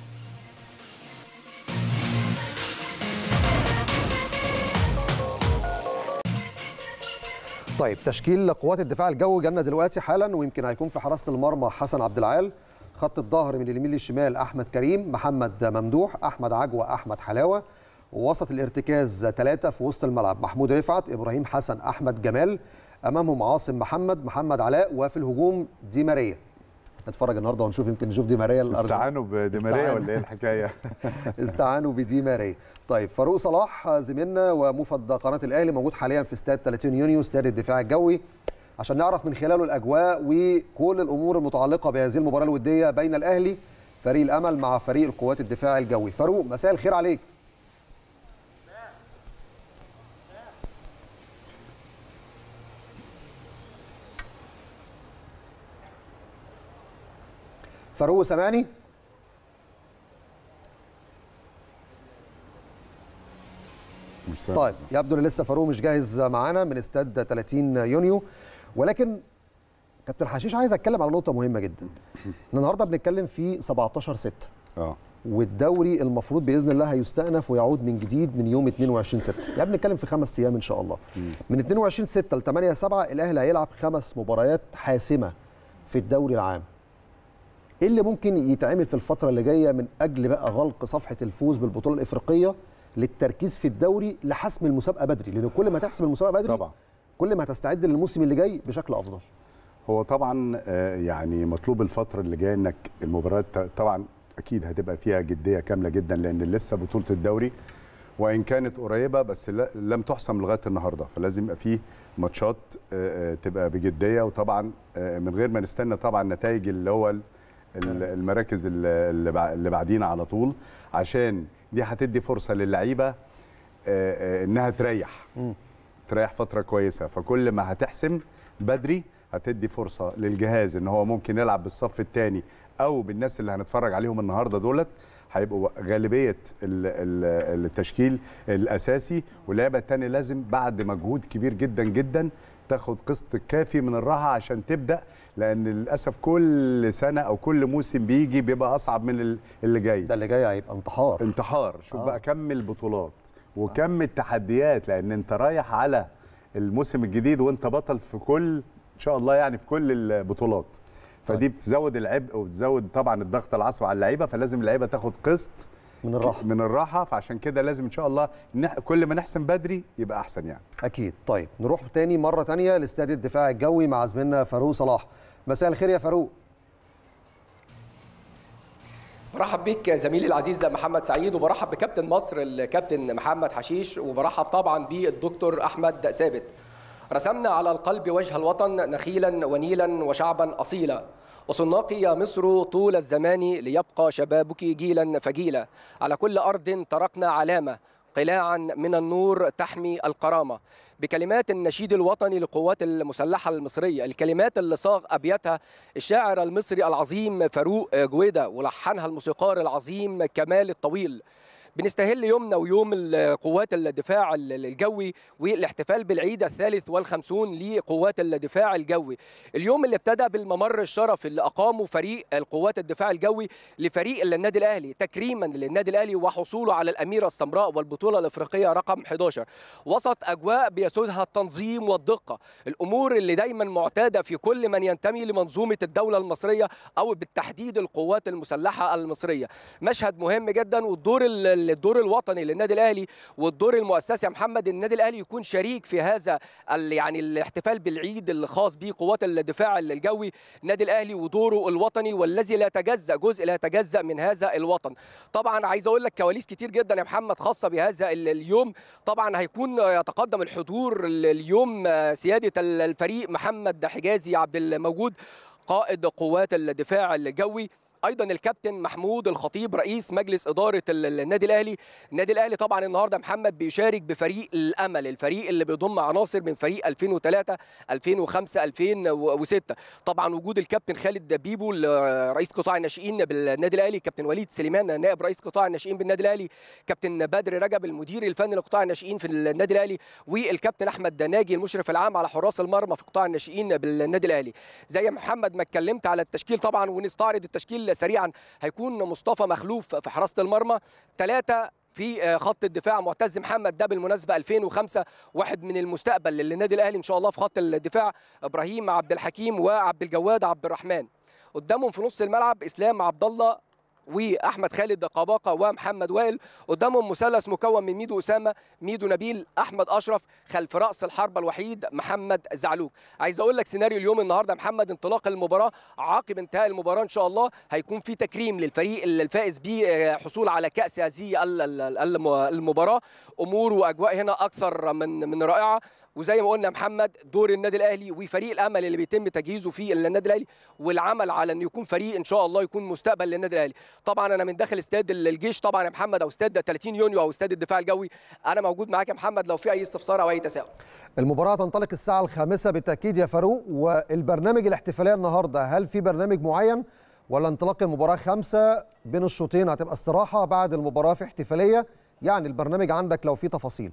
A: طيب تشكيل قوات الدفاع الجوي جانا دلوقتي حالا ويمكن هيكون في حراسه المرمى حسن عبد العال خط الظهر من اليمين للشمال احمد كريم محمد ممدوح احمد عجوه احمد حلاوه وسط الارتكاز ثلاثة في وسط الملعب محمود رفعت ابراهيم حسن احمد جمال امامهم عاصم محمد محمد علاء وفي الهجوم دي ماريا هنتفرج النهارده ونشوف يمكن نشوف دي ماريا استعانوا بدي ماريا ولا ايه الحكايه استعانوا بدي ماريا طيب فاروق صلاح زميلنا وموفد قناه الاهلي موجود حاليا في استاد 30 يونيو استاد الدفاع الجوي عشان نعرف من خلاله الاجواء وكل الامور المتعلقه بهذه المباراه الوديه بين الاهلي فريق الامل مع فريق القوات الدفاع الجوي فاروق مساء الخير عليك فاروق سامعني طيب يبدو ان لسه فاروق مش جاهز معانا من استاد 30 يونيو ولكن كابتن حشيش عايز اتكلم على نقطه مهمه جدا النهارده بنتكلم في 17 6 اه والدوري المفروض باذن الله هيستأنف ويعود من جديد من يوم 22 6 يعني بنتكلم في خمس ايام ان شاء الله من 22 6 ل 8 7 الاهلي هيلعب خمس مباريات حاسمه في الدوري العام ايه اللي ممكن يتعمل في الفتره اللي جايه من اجل بقى غلق صفحه الفوز بالبطوله الافريقيه للتركيز في الدوري لحسم المسابقه بدري لان كل ما تحسم المسابقه بدري طبعا كل ما هتستعد للموسم اللي جاي بشكل افضل هو طبعا آه، يعني مطلوب الفتره
C: اللي جايه انك المباريات طبعا اكيد هتبقى فيها جديه كامله جدا لان لسه بطوله الدوري وان كانت قريبه بس لم تحسم لغايه النهارده فلازم يبقى فيه ماتشات آه، آه، تبقى بجديه وطبعا من غير ما نستنى طبعا نتائج اللي هو المراكز اللي بعدينا على طول عشان دي هتدي فرصه للعيبه آه، آه، انها تريح تريح فتره كويسه فكل ما هتحسم بدري هتدي فرصه للجهاز ان هو ممكن يلعب بالصف الثاني او بالناس اللي هنتفرج عليهم النهارده دولت هيبقوا غالبيه التشكيل الاساسي ولعبة الثانيه لازم بعد مجهود كبير جدا جدا تاخد قسط كافي من الراحه عشان تبدا لان للاسف كل سنه او كل موسم بيجي بيبقى اصعب من اللي جاي ده اللي جاي هيبقى انتحار انتحار شوف آه. بقى كم البطولات وكم التحديات لان انت رايح على الموسم الجديد وانت بطل في كل ان شاء الله يعني في كل البطولات فدي طيب. بتزود العبء وبتزود طبعا الضغط العصبي على اللعيبه فلازم اللعيبه تاخد قسط من الراحه من الراحه فعشان كده لازم ان شاء الله كل ما نحسن بدري يبقى احسن يعني
A: اكيد طيب نروح تاني مره تانية لاستاد الدفاع الجوي مع زميلنا فاروق صلاح مساء الخير يا فاروق
D: برحب بك زميلي العزيز محمد سعيد وبرحب بكابتن مصر الكابتن محمد حشيش وبرحب طبعا بالدكتور احمد ثابت رسمنا على القلب وجه الوطن نخيلا ونيلا وشعبا اصيلا وصناق يا مصر طول الزمان ليبقى شبابك جيلا فجيلا على كل أرض تركنا علامة قلاعا من النور تحمي الكرامة بكلمات النشيد الوطني للقوات المسلحة المصرية الكلمات اللي صاغ أبياتها الشاعر المصري العظيم فاروق جويدة ولحنها الموسيقار العظيم كمال الطويل بنستهل يومنا ويوم قوات الدفاع الجوي والاحتفال بالعيد الثالث والخمسون لقوات الدفاع الجوي اليوم اللي ابتدى بالممر الشرف اللي أقامه فريق القوات الدفاع الجوي لفريق النادي الأهلي تكريما للنادي الأهلي وحصوله على الأميرة السمراء والبطولة الإفريقية رقم 11 وسط أجواء بيسودها التنظيم والدقة الأمور اللي دايما معتادة في كل من ينتمي لمنظومة الدولة المصرية أو بالتحديد القوات المسلحة المصرية مشهد مهم جدا والدور الدور الوطني للنادي الاهلي والدور المؤسسي يا محمد النادي الاهلي يكون شريك في هذا يعني الاحتفال بالعيد الخاص به قوات الدفاع الجوي النادي الاهلي ودوره الوطني والذي لا يتجزا جزء لا يتجزا من هذا الوطن طبعا عايز اقول لك كواليس كتير جدا يا محمد خاصه بهذا اليوم طبعا هيكون يتقدم الحضور اليوم سياده الفريق محمد حجازي عبد الموجود قائد قوات الدفاع الجوي ايضا الكابتن محمود الخطيب رئيس مجلس اداره النادي الاهلي النادي الاهلي طبعا النهارده محمد بيشارك بفريق الامل الفريق اللي بيضم عناصر من فريق 2003 2005 2006 طبعا وجود الكابتن خالد بيبو رئيس قطاع الناشئين بالنادي الاهلي كابتن وليد سليمان نائب رئيس قطاع الناشئين بالنادي الاهلي كابتن بدر رجب المدير الفني لقطاع الناشئين في النادي الاهلي والكابتن احمد ناجي المشرف العام على حراس المرمى في قطاع الناشئين بالنادي الاهلي زي محمد ما اتكلمت على التشكيل طبعا ونستعرض التشكيل سريعا هيكون مصطفى مخلوف في حراسه المرمى ثلاثه في آه، خط الدفاع معتز محمد ده بالمناسبه 2005 واحد من المستقبل للنادي الاهلي ان شاء الله في خط الدفاع ابراهيم عبد الحكيم وعبد الجواد عبد الرحمن قدامهم في نص الملعب اسلام عبد الله واحمد خالد قباقه ومحمد وائل قدامهم مثلث مكون من ميدو اسامه ميدو نبيل احمد اشرف خلف راس الحربه الوحيد محمد زعلوك عايز اقول لك سيناريو اليوم النهارده محمد انطلاق المباراه عقب انتهاء المباراه ان شاء الله هيكون في تكريم للفريق الفائز بحصول آه، على كاس هذه المباراه امور واجواء هنا اكثر من من رائعه وزي ما قلنا محمد دور النادي الاهلي وفريق الامل اللي بيتم تجهيزه في النادي الاهلي والعمل على ان يكون فريق ان شاء الله يكون مستقبل للنادي الاهلي طبعا انا من داخل استاد الجيش طبعا يا محمد او استاد 30 يونيو او استاد الدفاع الجوي انا موجود معاك يا محمد لو في اي استفسار او اي تساؤل
A: المباراه تنطلق الساعه الخامسة بالتاكيد يا فاروق والبرنامج الاحتفاليه النهارده هل في برنامج معين ولا انطلاق المباراه خمسة بين الشوطين هتبقى استراحه بعد المباراه في احتفاليه يعني البرنامج عندك لو في تفاصيل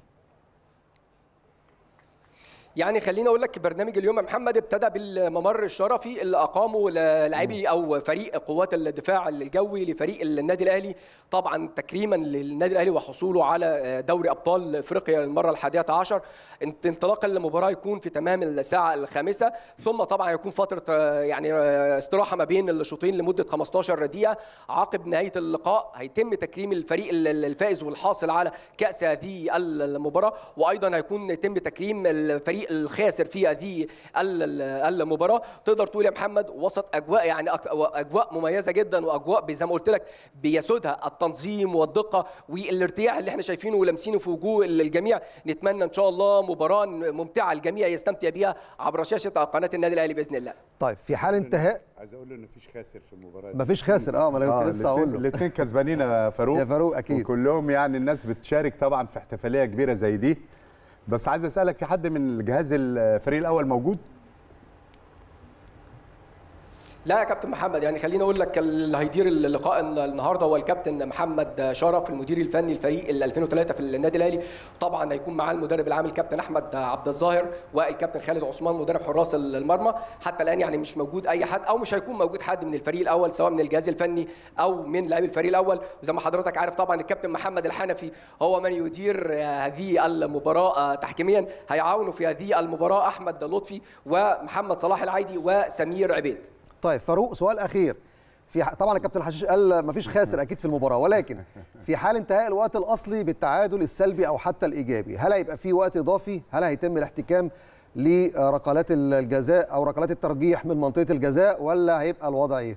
D: يعني خليني اقول لك برنامج اليوم يا محمد ابتدى بالممر الشرفي اللي اقامه لاعبي او فريق قوات الدفاع الجوي لفريق النادي الاهلي طبعا تكريما للنادي الاهلي وحصوله على دوري ابطال افريقيا للمره الحادية عشر انطلاق المباراه يكون في تمام الساعه الخامسه ثم طبعا يكون فتره يعني استراحه ما بين الشوطين لمده 15 دقيقه عقب نهايه اللقاء هيتم تكريم الفريق الفائز والحاصل على كاس هذه المباراه وايضا هيكون يتم تكريم الفريق الخاسر في هذه المباراه تقدر تقول يا محمد وسط اجواء يعني اجواء مميزه جدا واجواء زي ما قلت لك بيسودها التنظيم والدقه والارتياح اللي احنا شايفينه ولامسينه في وجوه الجميع نتمنى ان شاء الله مباراه ممتعه الجميع يستمتع بيها عبر شاشه قناه النادي الاهلي باذن الله
A: طيب في حال انتهاء عايز اقول له ان مفيش خاسر في المباراه دي مفيش خاسر اه ما انا كنت آه، لسه هقول له
C: الاثنين كسبانين يا فاروق يا فاروق اكيد وكلهم يعني الناس بتشارك طبعا في احتفاليه كبيره زي دي بس عايز اسالك في حد من الجهاز الفريق الاول موجود
D: لا يا كابتن محمد يعني خليني اقول لك اللي هيدير اللقاء النهارده هو الكابتن محمد شرف المدير الفني الفريق ال 2003 في النادي الاهلي طبعا هيكون معاه المدرب العام الكابتن احمد عبد الظاهر والكابتن خالد عثمان مدرب حراس المرمى حتى الان يعني مش موجود اي حد او مش هيكون موجود حد من الفريق الاول سواء من الجهاز الفني او من لاعبي الفريق الاول وزي ما حضرتك عارف طبعا الكابتن محمد الحنفي هو من يدير هذه المباراه آه، تحكيميا هيعاونوا في هذه المباراه احمد لطفي ومحمد صلاح العيدي وسمير عبيد
A: طيب فاروق سؤال اخير في ح... طبعا الكابتن حشيش قال ما فيش خاسر اكيد في المباراه ولكن في حال انتهاء الوقت الاصلي بالتعادل السلبي او حتى الايجابي هل هيبقى في وقت اضافي هل هيتم الاحتكام لركلات الجزاء او ركلات الترجيح من منطقه الجزاء ولا هيبقى الوضع ايه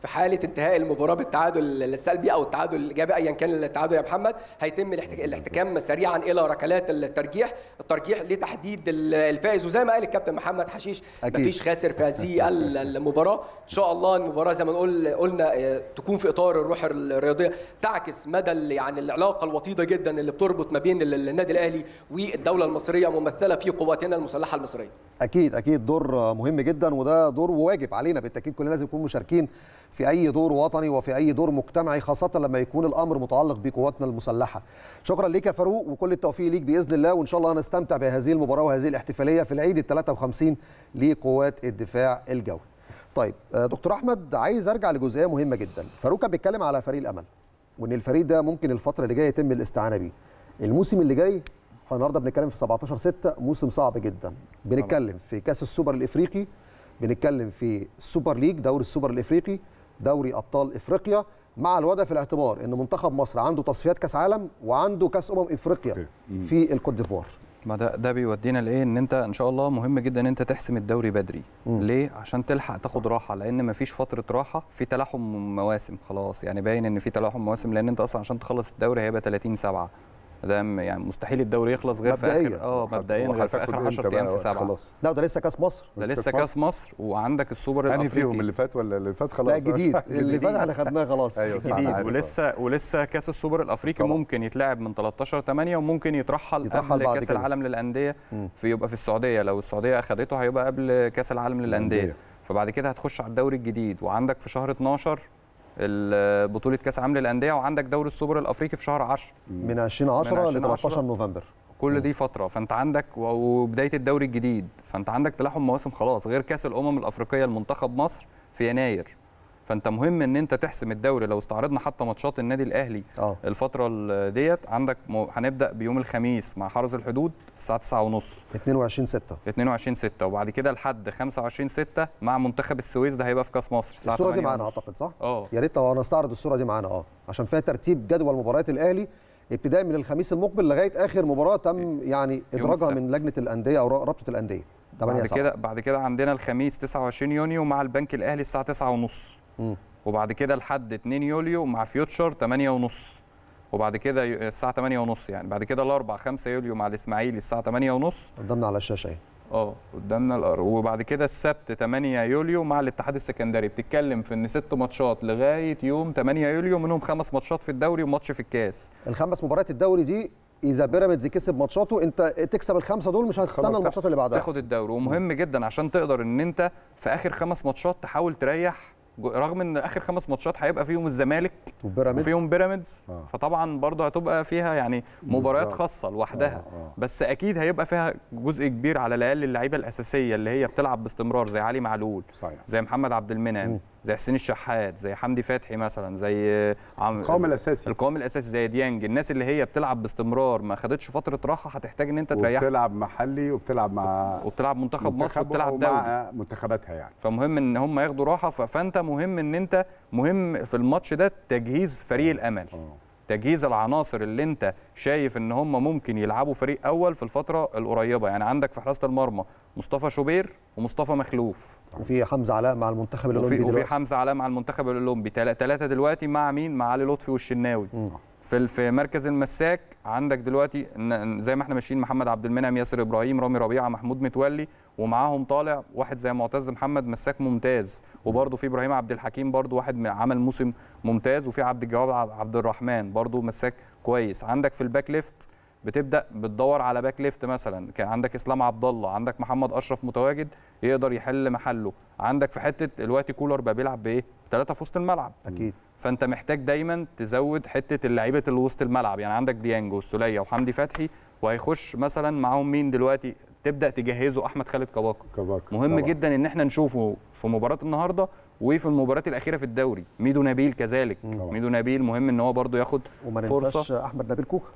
D: في حاله انتهاء المباراه بالتعادل السلبي او التعادل الايجابي ايا كان التعادل يا محمد هيتم الاحتكام سريعا الى ركلات الترجيح الترجيح لتحديد الفائز وزي ما قال الكابتن محمد حشيش أكيد. مفيش خاسر في هذه المباراه ان شاء الله المباراه زي ما نقول قلنا آه، تكون في اطار الروح الرياضيه تعكس مدى يعني العلاقه الوطيده جدا اللي بتربط ما بين النادي الاهلي والدوله المصريه ممثله في قواتنا المسلحه المصريه
A: اكيد اكيد دور مهم جدا وده دور وواجب علينا بالتاكيد كلنا لازم نكون مشاركين في اي دور وطني وفي اي دور مجتمعي خاصه لما يكون الامر متعلق بقواتنا المسلحه شكرا ليك يا فاروق وكل التوفيق ليك باذن الله وان شاء الله نستمتع بهذه المباراه وهذه الاحتفاليه في العيد ال 53 لقوات الدفاع الجوي طيب آه، دكتور احمد عايز ارجع لجزئيه مهمه جدا فاروق كان بيتكلم على فريق الامل وان الفريق ده ممكن الفتره اللي جايه يتم الاستعانه بيه الموسم اللي جاي احنا النهارده بنتكلم في 17 6 موسم صعب جدا بنتكلم في كاس السوبر الافريقي بنتكلم في السوبر ليج دوري السوبر الافريقي دوري ابطال افريقيا مع الوضع في الاعتبار ان منتخب مصر عنده تصفيات كاس عالم وعنده كاس امم افريقيا في الكوت ديفوار
B: ما ده ده بيودينا لايه ان انت ان شاء الله مهم جدا ان انت تحسم الدوري بدري مم. ليه عشان تلحق تاخد راحه لان مفيش فتره راحه في تلاحم مواسم خلاص يعني باين ان في تلاحم مواسم لان انت اصلا عشان تخلص الدوري هيبقى 30 7 ده يعني مستحيل الدوري يخلص غير في اخر اه مبدئيا غير في اخر 10 إيه؟ ايام في سبعه خلاص
A: لا وده لسه كاس مصر ده لسه كاس
B: مصر وعندك السوبر الافريقي يعني فيهم اللي فات ولا اللي فات خلاص لا آه، جديد اللي فات احنا
A: خدناه خلاص
B: ايوه جديد ولسه ولسه كاس السوبر الافريقي ممكن يتلعب من 13 8 وممكن يترحل, يترحل قبل كاس العالم للانديه في يبقى في السعوديه لو السعوديه اخذته هيبقى قبل كاس العالم للانديه فبعد كده هتخش على الدوري الجديد وعندك في شهر 12 بطوله كاس عالم للانديه وعندك دوري السوبر الافريقي في شهر 10 من 20 10 ل 13 نوفمبر كل دي فتره فانت عندك وبدايه الدوري الجديد فانت عندك تلاحم مواسم خلاص غير كاس الامم الافريقيه لمنتخب مصر في يناير فانت مهم ان انت تحسم الدوري لو استعرضنا حتى ماتشات النادي الاهلي أوه. الفتره ديت عندك م... هنبدا بيوم الخميس مع حرس الحدود الساعه 9:30 22 6 22 6 وبعد كده لحد 25 6 مع منتخب السويس ده هيبقى في كاس مصر الساعه الصوره دي معانا اعتقد صح؟ اه
A: يا ريت لو نستعرض الصوره دي معانا اه عشان فيها ترتيب جدول مباريات الاهلي ابتداء من الخميس المقبل لغايه اخر مباراه تم يعني ادراجها من لجنه الانديه او رابطه الانديه 8 بعد كده
B: بعد كده عندنا الخميس 29 يونيو مع البنك الاهلي الساعه 9:30 وبعد كده لحد 2 يوليو مع فيوتشر 8 ونص وبعد كده الساعه 8 ونص يعني بعد كده الاربع 5 يوليو مع الاسماعيلي الساعه 8 ونص قدامنا على الشاشه اه قدامنا وبعد كده السبت 8 يوليو مع الاتحاد السكندري بتتكلم في ان ست ماتشات لغايه يوم 8 يوليو منهم خمس ماتشات في الدوري وماتش في الكاس
A: الخمس مباريات الدوري دي اذا بيراميدز كسب ماتشاته انت تكسب الخمسه دول مش هتستنى الماتشات اللي بعدها تاخد
B: الدوري ومهم جدا عشان تقدر ان انت في اخر خمس ماتشات تحاول تريح رغم ان اخر خمس ماتشات هيبقى فيهم الزمالك وفيهم بيراميدز آه. فطبعا برضه هتبقى فيها يعني مباريات خاصه لوحدها آه. آه. بس اكيد هيبقى فيها جزء كبير على الاقل اللعيبه الاساسيه اللي هي بتلعب باستمرار زي علي معلول صحيح. زي محمد عبد المنعم زي حسين الشحات زي حمدي فتحي مثلا زي عم القوام الاساسي القوام الاساسي زي ديانج الناس اللي هي بتلعب باستمرار ما خدتش فتره راحه هتحتاج ان انت تريحها
C: وبتلعب محلي وبتلعب مع وبتلعب منتخب, منتخب مصر وبتلعب دولي مع منتخباتها يعني
B: فمهم ان هم ياخدوا راحه فانت مهم ان انت مهم في الماتش ده تجهيز فريق آه، الامل أوه. تجهيز العناصر اللي انت شايف ان هم ممكن يلعبوا فريق اول في الفتره القريبه يعني عندك في حراسه المرمى مصطفى شوبير ومصطفى مخلوف وفي حمزه علاء
A: مع المنتخب الاولمبي وفي,
B: حمزه علاء مع المنتخب الاولمبي ثلاثه دلوقتي مع مين مع علي لطفي والشناوي م. في في مركز المساك عندك دلوقتي زي ما احنا ماشيين محمد عبد المنعم ياسر ابراهيم رامي ربيعه محمود متولي ومعاهم طالع واحد زي معتز محمد مساك ممتاز وبرده في ابراهيم عبد الحكيم برده واحد عمل موسم ممتاز وفي عبد الجواد عبد الرحمن برده مساك كويس عندك في الباك ليفت بتبدا بتدور على باك ليفت مثلا كان عندك اسلام عبد الله عندك محمد اشرف متواجد يقدر يحل محله عندك في حته دلوقتي كولر بقى بيلعب بايه ثلاثه في وسط الملعب اكيد فانت محتاج دايما تزود حته اللعيبه اللي وسط الملعب يعني عندك ديانج والسوليه وحمدي فتحي وهيخش مثلا معاهم مين دلوقتي تبدا تجهزه احمد خالد كباكا كباكا مهم طبعا. جدا ان احنا نشوفه في مباراه النهارده وفي المباريات الاخيره في الدوري ميدو نبيل كذلك مم. ميدو نبيل مهم ان هو برده ياخد وما فرصه وما ننساش
A: احمد نبيل كوكا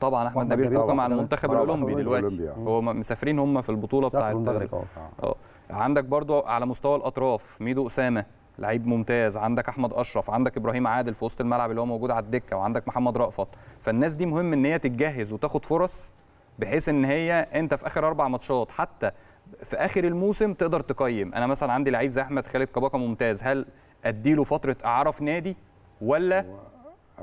A: طبعا احمد نبيل بكره مع المنتخب الاولمبي دلوقتي
B: هو مسافرين هم في البطوله بتاعه آه. المغرب اه عندك برضو على مستوى الاطراف ميدو اسامه لعيب ممتاز عندك احمد اشرف عندك ابراهيم عادل في وسط الملعب اللي هو موجود على الدكه وعندك محمد رأفت فالناس دي مهم ان هي تتجهز وتاخد فرص بحيث ان هي انت في اخر اربع ماتشات حتى في اخر الموسم تقدر تقيم انا مثلا عندي لعيب زي احمد خالد كباكا ممتاز هل اديله فتره اعرف نادي ولا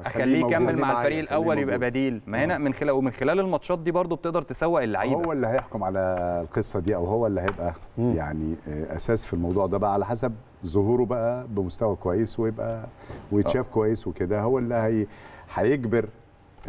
B: اخليه يكمل مع الفريق الاول يبقى بديل ما هنا من خلال ومن خلال الماتشات دي برضو بتقدر تسوق اللعيبه هو
C: اللي هيحكم على القصه دي او هو اللي هيبقى مم. يعني آه، اساس في الموضوع ده بقى على حسب ظهوره بقى بمستوى كويس ويبقى ويتشاف آه. كويس وكده هو اللي هي هيجبر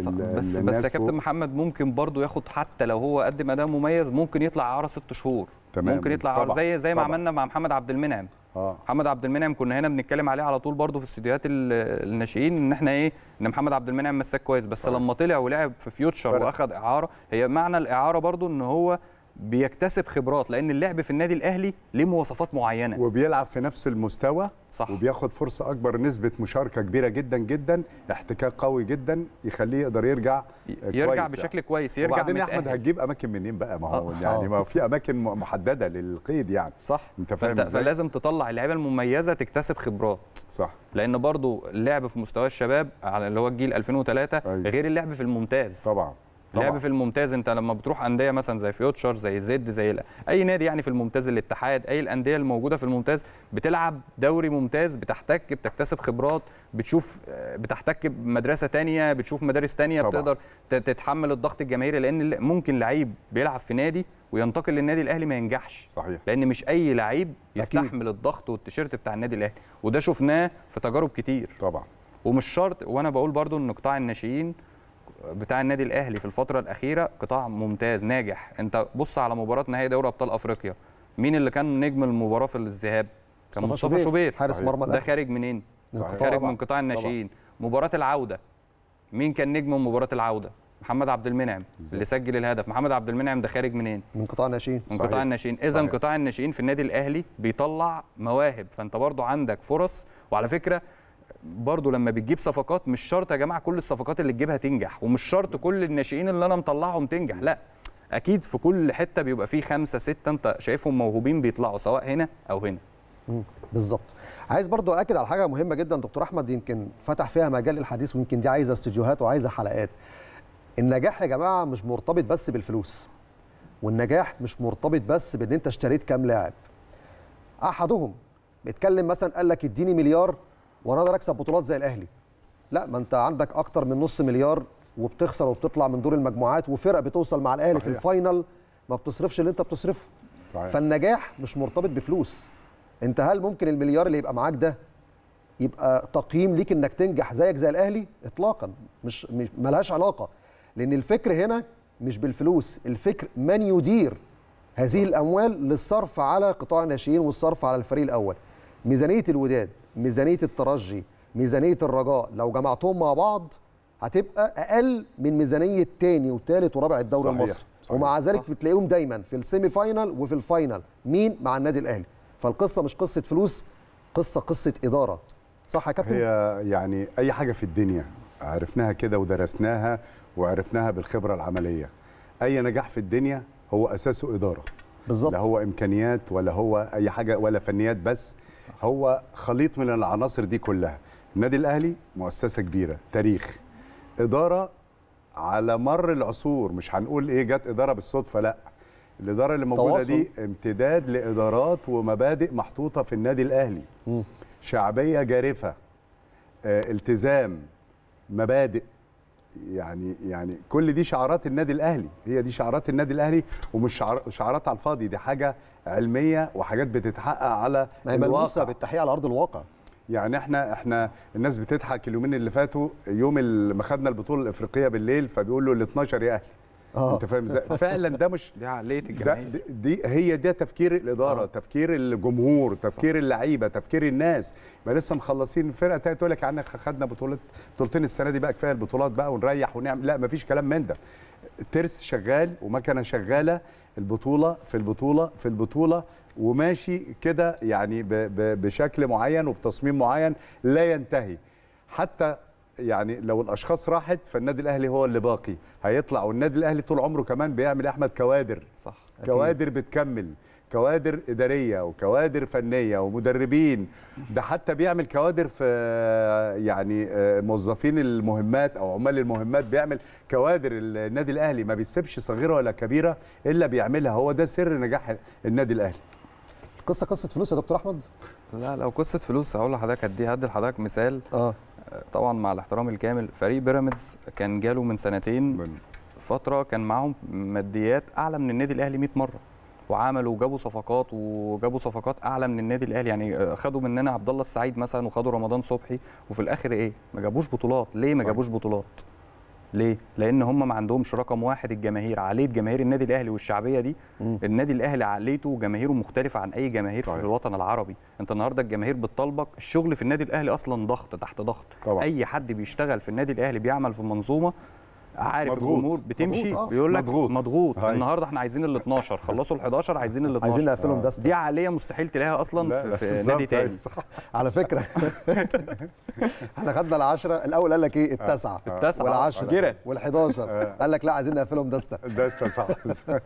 C: بس بس يا كابتن
B: محمد ممكن برضو ياخد حتى لو هو قدم اداء مميز ممكن يطلع اعاره ست شهور تمام ممكن يطلع اعاره زي زي ما عملنا مع محمد عبد المنعم آه. محمد عبد المنعم كنا هنا بنتكلم عليه على طول برضو في استديوهات الناشئين ان احنا ايه ان محمد عبد المنعم مساك كويس بس صحيح. لما طلع ولعب في فيوتشر واخد اعاره هي معنى الاعاره برضو ان هو بيكتسب خبرات لان اللعب في النادي الاهلي ليه مواصفات معينه وبيلعب في
C: نفس المستوى صح وبياخد فرصه اكبر نسبه مشاركه كبيره جدا جدا احتكاك قوي جدا يخليه يقدر يرجع آه، يرجع كويس بشكل كويس يرجع وبعدين يا احمد هتجيب اماكن منين بقى ما هو آه، يعني آه. ما في اماكن محدده للقيد يعني صح انت فاهم ازاي فلازم
B: تطلع اللعيبه المميزه تكتسب خبرات صح لان برضو اللعب في مستوى الشباب على اللي هو الجيل 2003 أيوه. غير اللعب في الممتاز طبعا لعب في الممتاز انت لما بتروح انديه مثلا زي فيوتشر زي زد زي لا. اي نادي يعني في الممتاز الاتحاد اي الانديه الموجوده في الممتاز بتلعب دوري ممتاز بتحتك بتكتسب خبرات بتشوف آه، بتحتك بمدرسه تانية بتشوف مدارس تانية طبعا. بتقدر تتحمل الضغط الجماهيري لان ممكن لعيب بيلعب في نادي وينتقل للنادي الاهلي ما ينجحش صحيح لان مش اي لعيب يستحمل الضغط والتيشيرت بتاع النادي الاهلي وده شفناه في تجارب كتير طبعا ومش شرط وانا بقول برضو ان قطاع الناشئين بتاع النادي الاهلي في الفتره الاخيره قطاع ممتاز ناجح انت بص على مباراه نهائي دوري ابطال افريقيا مين اللي كان نجم المباراه في الذهاب كان مصطفى شوبير حارس مرمى ده خارج منين خارج من قطاع الناشئين مباراه العوده مين كان نجم مباراه العوده محمد عبد المنعم اللي سجل الهدف محمد عبد المنعم ده خارج منين
A: من قطاع الناشئين من قطاع الناشئين اذا قطاع
B: الناشئين في النادي الاهلي بيطلع مواهب فانت برضو عندك فرص وعلى فكره برضو لما بتجيب صفقات مش شرط يا جماعه كل الصفقات اللي تجيبها تنجح ومش شرط كل الناشئين اللي انا مطلعهم تنجح لا اكيد في كل حته بيبقى فيه خمسه سته انت شايفهم موهوبين بيطلعوا سواء هنا او هنا بالظبط
A: عايز برضو اكد على حاجه مهمه جدا دكتور احمد يمكن فتح فيها مجال للحديث ويمكن دي عايزه استديوهات وعايزه حلقات النجاح يا جماعه مش مرتبط بس بالفلوس والنجاح مش مرتبط بس بان انت اشتريت كام لاعب احدهم بيتكلم مثلا قال لك اديني مليار وانا اقدر اكسب بطولات زي الاهلي لا ما انت عندك اكتر من نص مليار وبتخسر وبتطلع من دور المجموعات وفرق بتوصل مع الاهلي في الفاينل ما بتصرفش اللي انت بتصرفه صحيح. فالنجاح مش مرتبط بفلوس انت هل ممكن المليار اللي يبقى معاك ده يبقى تقييم ليك انك تنجح زيك زي الاهلي اطلاقا مش, مش ملهاش علاقه لان الفكر هنا مش بالفلوس الفكر من يدير هذه الاموال للصرف على قطاع الناشئين والصرف على الفريق الاول ميزانيه الوداد ميزانيه الترجي ميزانيه الرجاء لو جمعتهم مع بعض هتبقى اقل من ميزانيه تاني وتالت ورابع الدوري المصري ومع ذلك صح. بتلاقيهم دايما في السيمي فاينل وفي الفاينل مين مع النادي الاهلي فالقصه مش قصه فلوس قصه قصه اداره صح يا كابتن
C: هي يعني اي حاجه في الدنيا عرفناها كده ودرسناها وعرفناها بالخبره العمليه اي نجاح في الدنيا هو اساسه اداره بالظبط لا هو امكانيات ولا هو اي حاجه ولا فنيات بس هو خليط من العناصر دي كلها النادي الاهلي مؤسسه كبيره تاريخ اداره على مر العصور مش هنقول ايه جت اداره بالصدفه لا الاداره اللي موجوده دي امتداد لادارات ومبادئ محطوطه في النادي الاهلي م. شعبيه جارفه آه، التزام مبادئ يعني يعني كل دي شعارات النادي الاهلي هي دي شعارات النادي الاهلي ومش شعارات على الفاضي دي حاجه علميه وحاجات بتتحقق على ما هي ملموسه بالتحقيق على ارض الواقع يعني احنا احنا الناس بتضحك اليومين اللي فاتوا يوم ما خدنا البطوله الافريقيه بالليل فبيقول له ال 12 يا اهلي آه. انت فاهم ازاي فعلا ده مش دي عقليه الجماهير دي هي ده تفكير الاداره أوه. تفكير الجمهور تفكير اللعيبه تفكير الناس ما لسه مخلصين الفرقه تاني تقول لك يعني خدنا بطوله بطولتين السنه دي بقى كفايه البطولات بقى ونريح ونعمل لا مفيش كلام من ده ترس شغال ومكنه شغاله البطوله في البطوله في البطوله وماشي كده يعني بشكل معين وبتصميم معين لا ينتهي حتى يعني لو الاشخاص راحت فالنادي الاهلي هو اللي باقي هيطلع والنادي الاهلي طول عمره كمان بيعمل احمد كوادر صح كوادر أكيد. بتكمل كوادر اداريه وكوادر فنيه ومدربين ده حتى بيعمل كوادر في يعني موظفين المهمات او عمال المهمات بيعمل كوادر النادي الاهلي ما بيسيبش صغيره ولا كبيره الا بيعملها هو ده سر نجاح النادي الاهلي القصه قصه فلوس يا دكتور احمد
B: لا لو قصه فلوس هقول لحضرتك هدي هدي لحضرتك مثال اه طبعا مع الاحترام الكامل فريق بيراميدز كان جاله من سنتين فتره كان معاهم ماديات اعلى من النادي الاهلي 100 مره وعملوا وجابوا صفقات وجابوا صفقات اعلى من النادي الاهلي يعني آه، خدوا مننا عبد الله السعيد مثلا وخدوا رمضان صبحي وفي الاخر ايه ما جابوش بطولات ليه ما جابوش بطولات ليه؟ لأن هم ما عندهمش رقم واحد الجماهير، عقلية جماهير النادي الأهلي والشعبية دي، النادي الأهلي عقليته وجماهيره مختلفة عن أي جماهير صحيح. في الوطن العربي، أنت النهارده الجماهير بتطالبك، الشغل في النادي الأهلي أصلا ضغط تحت ضغط، طبعا. أي حد بيشتغل في النادي الأهلي بيعمل في منظومة عارف مضغوط. الجمهور بتمشي مضغوط. آه. بيقول لك مضغوط, مضغوط. النهارده احنا عايزين ال 12 خلصوا ال 11 عايزين ال 12 عايزين نقفلهم دست دي عاليه مستحيل تلاقيها اصلا في نادي تاني أيوة. صح.
A: على فكره احنا خدنا ال 10 الاول قال لك ايه التسعه آه. التسعه وال 10 وال 11 قال لك لا عايزين نقفلهم دسته دسته صح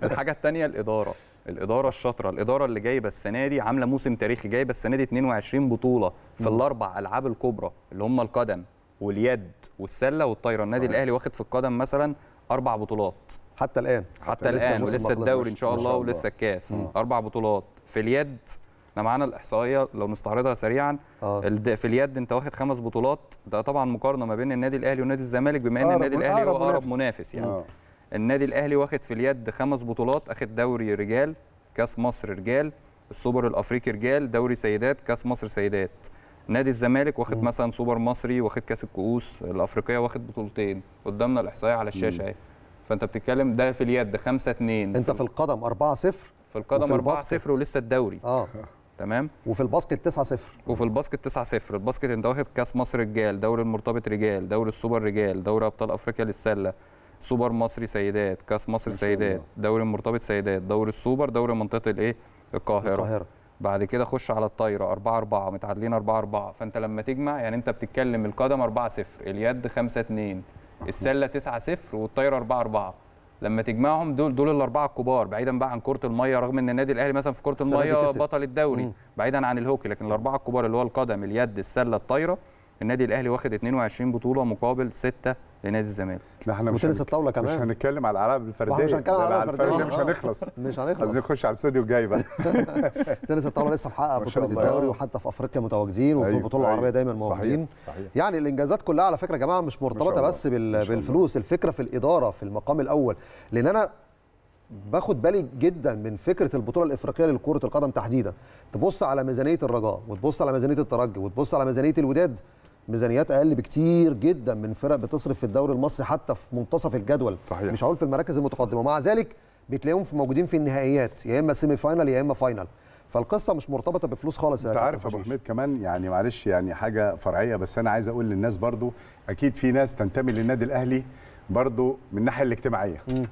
B: الحاجه الثانيه الاداره الاداره الشاطره الاداره اللي جايبه السنه دي عامله موسم تاريخي جايبه السنه دي 22 بطوله في الاربع العاب الكبرى اللي هم القدم واليد والسله والطايره النادي الاهلي واخد في القدم مثلا اربع بطولات حتى الان حتى, حتى الان ولسه الدوري ان شاء الله ولسه الكاس مم. اربع بطولات في اليد احنا معانا الاحصائيه لو نستعرضها سريعا آه. في اليد انت واخد خمس بطولات ده طبعا مقارنه ما بين النادي الاهلي ونادي الزمالك بما ان آه النادي الاهلي هو اقرب منافس يعني آه. النادي الاهلي واخد في اليد خمس بطولات اخد دوري رجال كاس مصر رجال السوبر الافريقي رجال دوري سيدات كاس مصر سيدات نادي الزمالك واخد مثلا سوبر مصري واخد كاس الكؤوس الافريقيه واخد بطولتين قدامنا الاحصائيه على الشاشه اهي فانت بتتكلم ده في اليد 5 2 انت في
A: القدم 4 0
B: في القدم 4 0 ولسه الدوري اه تمام وفي الباسكت 9 0 وفي الباسكت 9 0 الباسكت انت واخد كاس مصر رجال دوري المرتبط رجال دوري السوبر رجال دوري ابطال افريقيا للسله سوبر مصري سيدات كاس مصر سيدات دوري المرتبط سيدات دوري السوبر دوري منطقه الايه القاهره, القاهرة. بعد كده خش على الطايره 4 4 متعادلين 4 4 فانت لما تجمع يعني انت بتتكلم القدم 4 0 اليد 5 2 السله 9 0 والطايره 4 4 لما تجمعهم دول دول الاربعه الكبار بعيدا بقى عن كره الميه رغم ان النادي الاهلي مثلا في كره الميه بطل الدوري بعيدا عن الهوكي لكن الاربعه الكبار اللي هو القدم اليد السله الطايره النادي الاهلي واخد 22 بطوله مقابل 6 لنادي الزمالك
C: لا احنا مش لسه طاوله كمان مش هنتكلم على الالعاب الفرديه مش هنتكلم على الالعاب الفرديه مش هنخلص مش هنخلص عايزين نخش على الاستوديو الجاي بقى
A: تنس الطاوله لسه محقق بطوله الدوري وحتى في افريقيا متواجدين وفي طيب، البطوله طيب. العربيه دايما موجودين صحيح. يعني الانجازات كلها على فكره يا جماعه مش مرتبطه بس بالفلوس الفكره في الاداره في المقام الاول لان انا باخد بالي جدا من فكره البطوله الافريقيه لكره القدم تحديدا تبص على ميزانيه الرجاء وتبص على ميزانيه الترجي وتبص على ميزانيه الوداد ميزانيات اقل بكتير جدا من فرق بتصرف في الدوري المصري حتى في منتصف الجدول صحيح. مش هقول في المراكز المتقدمه ومع ذلك بتلاقيهم موجودين في النهائيات يا اما سيمي فاينل يا اما فاينل فالقصه مش مرتبطه بفلوس خالص انت عارف يا ابو حميد
C: كمان يعني معلش يعني حاجه فرعيه بس انا عايز اقول للناس برضو اكيد في ناس تنتمي للنادي الاهلي برضو من الناحيه الاجتماعيه م.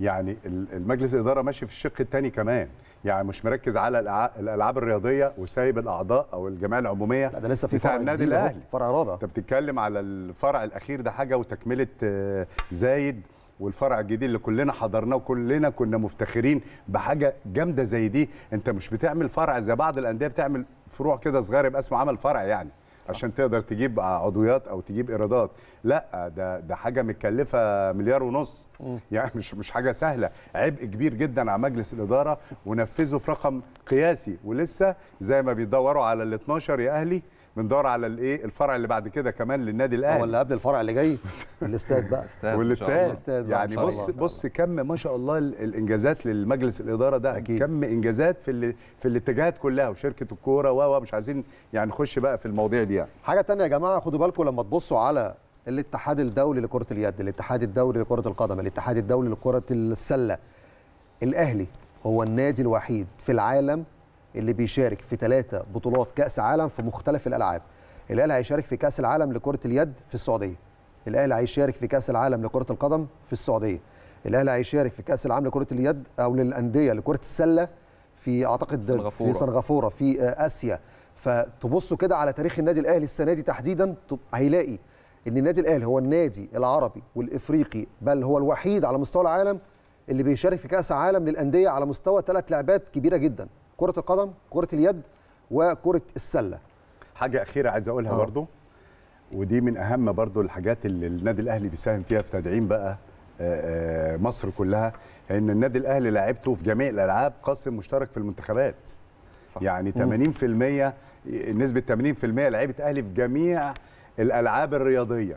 C: يعني المجلس الاداره ماشي في الشق الثاني كمان يعني مش مركز على الالعاب الرياضيه وسايب الاعضاء او الجمعيه العموميه ده لسه في فرع النادي الاهلي فرع رابع انت بتتكلم على الفرع الاخير ده حاجه وتكمله آه، زايد والفرع الجديد اللي كلنا حضرناه وكلنا كنا مفتخرين بحاجه جامده زي دي انت مش بتعمل فرع زي بعض الانديه بتعمل فروع كده صغيره يبقى اسمه عمل فرع يعني عشان تقدر تجيب عضويات او تجيب ايرادات لا ده ده حاجه متكلفه مليار ونص يعني مش مش حاجه سهله عبء كبير جدا على مجلس الاداره ونفذه في رقم قياسي ولسه زي ما بيدوروا على ال 12 يا اهلي بندور على الايه الفرع اللي بعد كده كمان للنادي اه، الاهلي هو اللي قبل الفرع اللي جاي
A: الاستاد بقى والاستاد يعني بص
C: بص كم ما شاء الله الانجازات للمجلس الاداره ده أكيد. كم انجازات في ال... في الاتجاهات كلها وشركه الكوره و مش عايزين
A: يعني نخش بقى في المواضيع دي يعني. حاجه ثانيه يا جماعه خدوا بالكم لما تبصوا على الاتحاد الدولي لكره اليد الاتحاد الدولي لكره القدم الاتحاد الدولي لكره السله الاهلي هو النادي الوحيد في العالم اللي بيشارك في ثلاثة بطولات كأس عالم في مختلف الألعاب الأهلي هيشارك في كأس العالم لكرة اليد في السعودية الأهلي هيشارك في كأس العالم لكرة القدم في السعودية الأهلي هيشارك في كأس العالم لكرة اليد أو للأندية لكرة السلة في أعتقد سنغافورة. في سنغافورة في آه، آسيا فتبصوا كده على تاريخ النادي الأهلي السنة دي تحديدا هيلاقي ان النادي الاهلي هو النادي العربي والافريقي بل هو الوحيد على مستوى العالم اللي بيشارك في كاس عالم للانديه على مستوى ثلاث لعبات كبيره جدا كره القدم كره اليد وكره السله
C: حاجه اخيره عايز اقولها آه. برضو ودي من اهم برضو الحاجات اللي النادي الاهلي بيساهم فيها في تدعيم بقى آه، آه، مصر كلها ان النادي الاهلي لاعبته في جميع الالعاب قاسم مشترك في المنتخبات صح. يعني 80%
A: نسبه 80% لعيبه اهلي في جميع الالعاب الرياضيه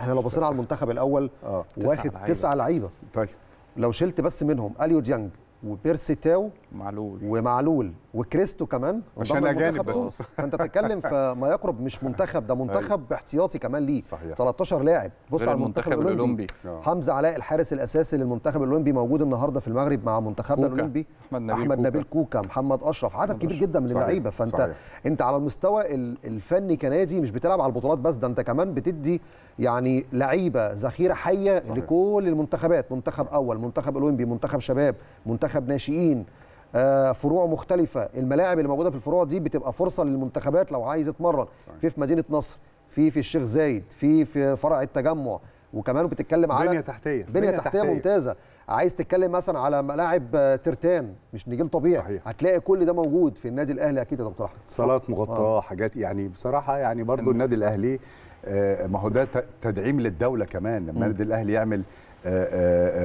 A: احنا لو بصينا على المنتخب الاول آه. واخد تسعة لعيبه طيب لو شلت بس منهم اليو ديانج وبيرسي تاو معلول ومعلول وكريستو كمان عشان اجانب بس فانت بتتكلم في ما يقرب مش منتخب ده منتخب أيوة. احتياطي كمان ليه صحيح. 13 لاعب بص على المنتخب الاولمبي آه. حمزه علاء الحارس الاساسي للمنتخب الاولمبي موجود النهارده في المغرب مع منتخبنا الاولمبي احمد نبيل, أحمد نبيل كوكا. كوكا محمد اشرف عدد كبير جدا من اللعيبه فانت صحيح. انت على المستوى الفني كنادي مش بتلعب على البطولات بس ده انت كمان بتدي يعني لعيبه ذخيره حيه صحيح. لكل المنتخبات منتخب اول منتخب اولمبي منتخب شباب منتخب ناشئين آه، فروع مختلفه الملاعب اللي موجوده في الفروع دي بتبقى فرصه للمنتخبات لو عايز يتمرن في في مدينه نصر في في الشيخ زايد في في فرع التجمع وكمان بتتكلم على بنيه تحتيه بنيه تحتيه, تحتية ممتازه عايز تتكلم مثلا على ملاعب آه، ترتان مش نجيل طبيعي صحيح. هتلاقي كل ده موجود في النادي الاهلي اكيد يا دكتور احمد
C: صالات مغطاه آه. حاجات يعني بصراحه يعني برضو النادي الاهلي آه، ما هو ده تدعيم للدوله كمان لما النادي الاهلي يعمل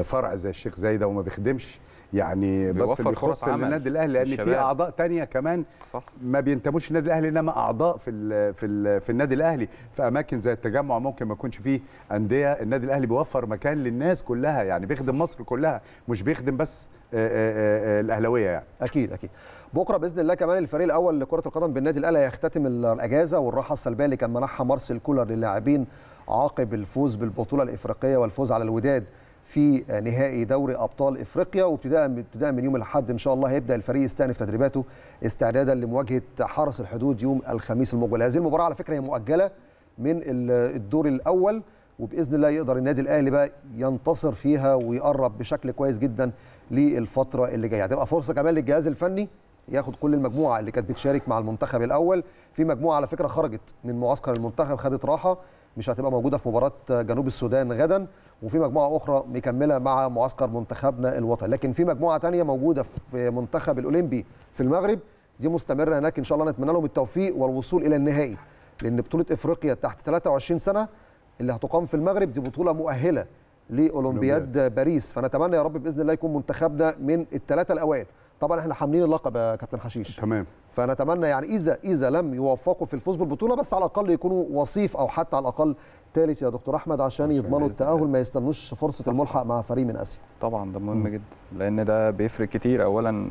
C: فرع زي الشيخ زايد وما بيخدمش يعني بس اللي يخص النادي الاهلي لان في اعضاء تانية كمان صح. ما بينتموش النادي الاهلي انما اعضاء في الـ في الـ في النادي الاهلي في اماكن زي التجمع ممكن ما يكونش فيه انديه النادي الاهلي بيوفر مكان للناس كلها يعني بيخدم مصر كلها مش بيخدم بس آه،
A: آه، آه، الاهلاويه يعني اكيد اكيد بكره باذن الله كمان الفريق الاول لكره القدم بالنادي الاهلي هيختتم الاجازه والراحه السلبيه اللي كان منحها مارسيل كولر للاعبين عقب الفوز بالبطوله الافريقيه والفوز على الوداد في نهائي دوري ابطال افريقيا وابتداء ابتداء من يوم الاحد ان شاء الله هيبدا الفريق يستأنف تدريباته استعدادا لمواجهه حرس الحدود يوم الخميس المقبل هذه المباراه على فكره هي مؤجله من الدور الاول وباذن الله يقدر النادي الاهلي بقى ينتصر فيها ويقرب بشكل كويس جدا للفتره اللي جايه هتبقى فرصه كمان للجهاز الفني ياخد كل المجموعه اللي كانت بتشارك مع المنتخب الاول في مجموعه على فكره خرجت من معسكر المنتخب خدت راحه مش هتبقى موجوده في مباراه جنوب السودان غدا وفي مجموعه اخرى مكمله مع معسكر منتخبنا الوطني لكن في مجموعه ثانيه موجوده في منتخب الاولمبي في المغرب دي مستمره هناك ان شاء الله نتمنى لهم التوفيق والوصول الى النهائي لان بطوله افريقيا تحت 23 سنه اللي هتقام في المغرب دي بطوله مؤهله لاولمبياد باريس فنتمنى يا رب باذن الله يكون منتخبنا من الثلاثه الاوائل طبعا احنا حاملين اللقب يا كابتن حشيش تمام فنتمنى يعني اذا اذا لم يوفقوا في الفوز بالبطوله بس على الاقل يكونوا وصيف او حتى على الاقل ثالث يا دكتور احمد عشان يضمنوا التاهل ما يستنوش فرصه صح. الملحق مع فريق من اسيا
B: طبعا ده مهم م. جدا لان ده بيفرق كتير اولا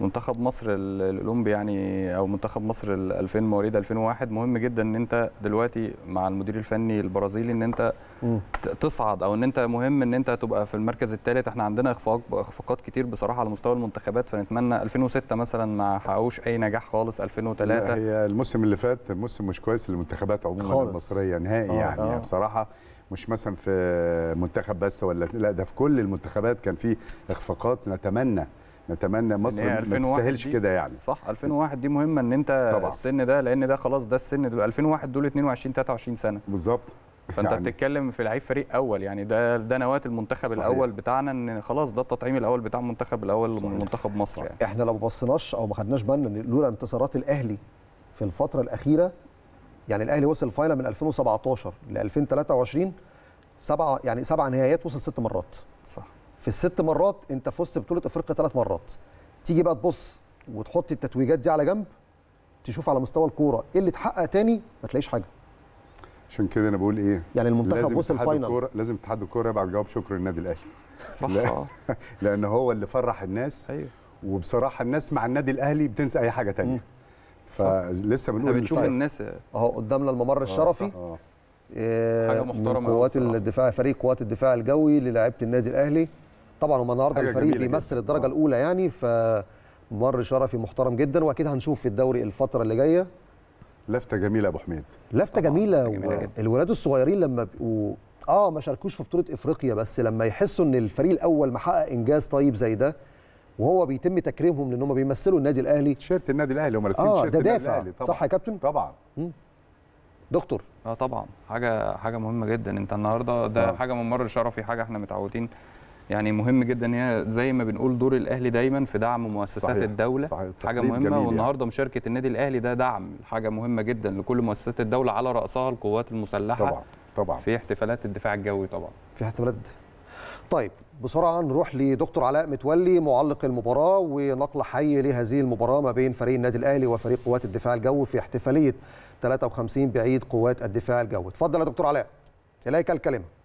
B: منتخب مصر الاولمبي يعني او منتخب مصر 2000 مواليد 2001 مهم جدا ان انت دلوقتي مع المدير الفني البرازيلي ان انت م. تصعد او ان انت مهم ان انت تبقى في المركز الثالث احنا عندنا اخفاق اخفاقات كتير بصراحه على مستوى المنتخبات فنتمنى 2006 مثلا ما حققوش اي نجاح خالص 2003
C: هي الموسم اللي فات موسم مش كويس للمنتخبات عموما المصريه نهائي آه يعني آه. بصراحه مش مثلا في منتخب بس ولا لا ده في كل المنتخبات كان في اخفاقات نتمنى نتمنى مصر ما تستاهلش كده يعني
B: صح 2001 دي مهمه ان انت طبعا. السن ده لان ده خلاص ده السن ده 2001 دول 22 23 سنه بالظبط فانت يعني بتتكلم في لعيب فريق اول يعني ده ده نواه المنتخب صحيح. الاول بتاعنا ان خلاص ده التطعيم الاول بتاع المنتخب الاول منتخب مصر يعني.
A: احنا لو ما بصيناش او ما خدناش بالنا ان لولا انتصارات الاهلي في الفتره الاخيره يعني الاهلي وصل فاينل من 2017 ل 2023 سبعه يعني سبع نهائيات وصل ست مرات صح في الست مرات انت فزت بطوله افريقيا ثلاث مرات تيجي بقى تبص وتحط التتويجات دي على جنب تشوف على مستوى الكوره ايه اللي اتحقق تاني ما تلاقيش حاجه عشان كده انا بقول ايه يعني المنتخب وصل الفاينل كرة
C: لازم اتحاد الكوره يبقى جواب شكر للنادي الاهلي صح لا لان هو اللي فرح الناس ايوه وبصراحه الناس مع النادي الاهلي بتنسى اي حاجه تانية فلسه بنقول بنشوف طيب. الناس
A: اهو قدامنا الممر
C: آه، الشرفي آه،,
B: آه آه. حاجه محترمه قوات الدفاع
A: فريق قوات الدفاع الجوي للاعيبه النادي الاهلي طبعا هم النهارده الفريق بيمثل الدرجه آه. الاولى يعني فمر شرفي محترم جدا واكيد هنشوف في الدوري الفتره اللي جايه لفته جميله يا ابو حميد لفته جميله, جميلة الولاد الصغيرين لما بيبقوا اه ما شاركوش في بطوله افريقيا بس لما يحسوا ان الفريق الاول محقق انجاز طيب زي ده وهو بيتم تكريمهم لان هم بيمثلوا النادي الاهلي شيرت النادي الاهلي هم لابسين آه آه النادي الاهلي طبعا صح يا كابتن
B: طبعا دكتور اه طبعا حاجه حاجه مهمه جدا انت النهارده ده آه. حاجه من مر شرفي حاجه احنا متعودين يعني مهم جدا ان هي زي ما بنقول دور الاهلي دايما في دعم مؤسسات صحيح. الدوله صحيح. حاجه مهمه يعني. والنهارده يعني. مشاركه النادي الاهلي ده دعم حاجه مهمه جدا لكل مؤسسات الدوله على راسها القوات المسلحه طبعا طبعا في احتفالات الدفاع الجوي طبعا
A: في احتفالات طيب بسرعه نروح لدكتور علاء متولي معلق المباراه ونقل حي لهذه المباراه ما بين فريق النادي الاهلي وفريق قوات الدفاع الجوي في احتفاليه 53 بعيد قوات الدفاع الجوي اتفضل يا دكتور علاء اليك الكلمه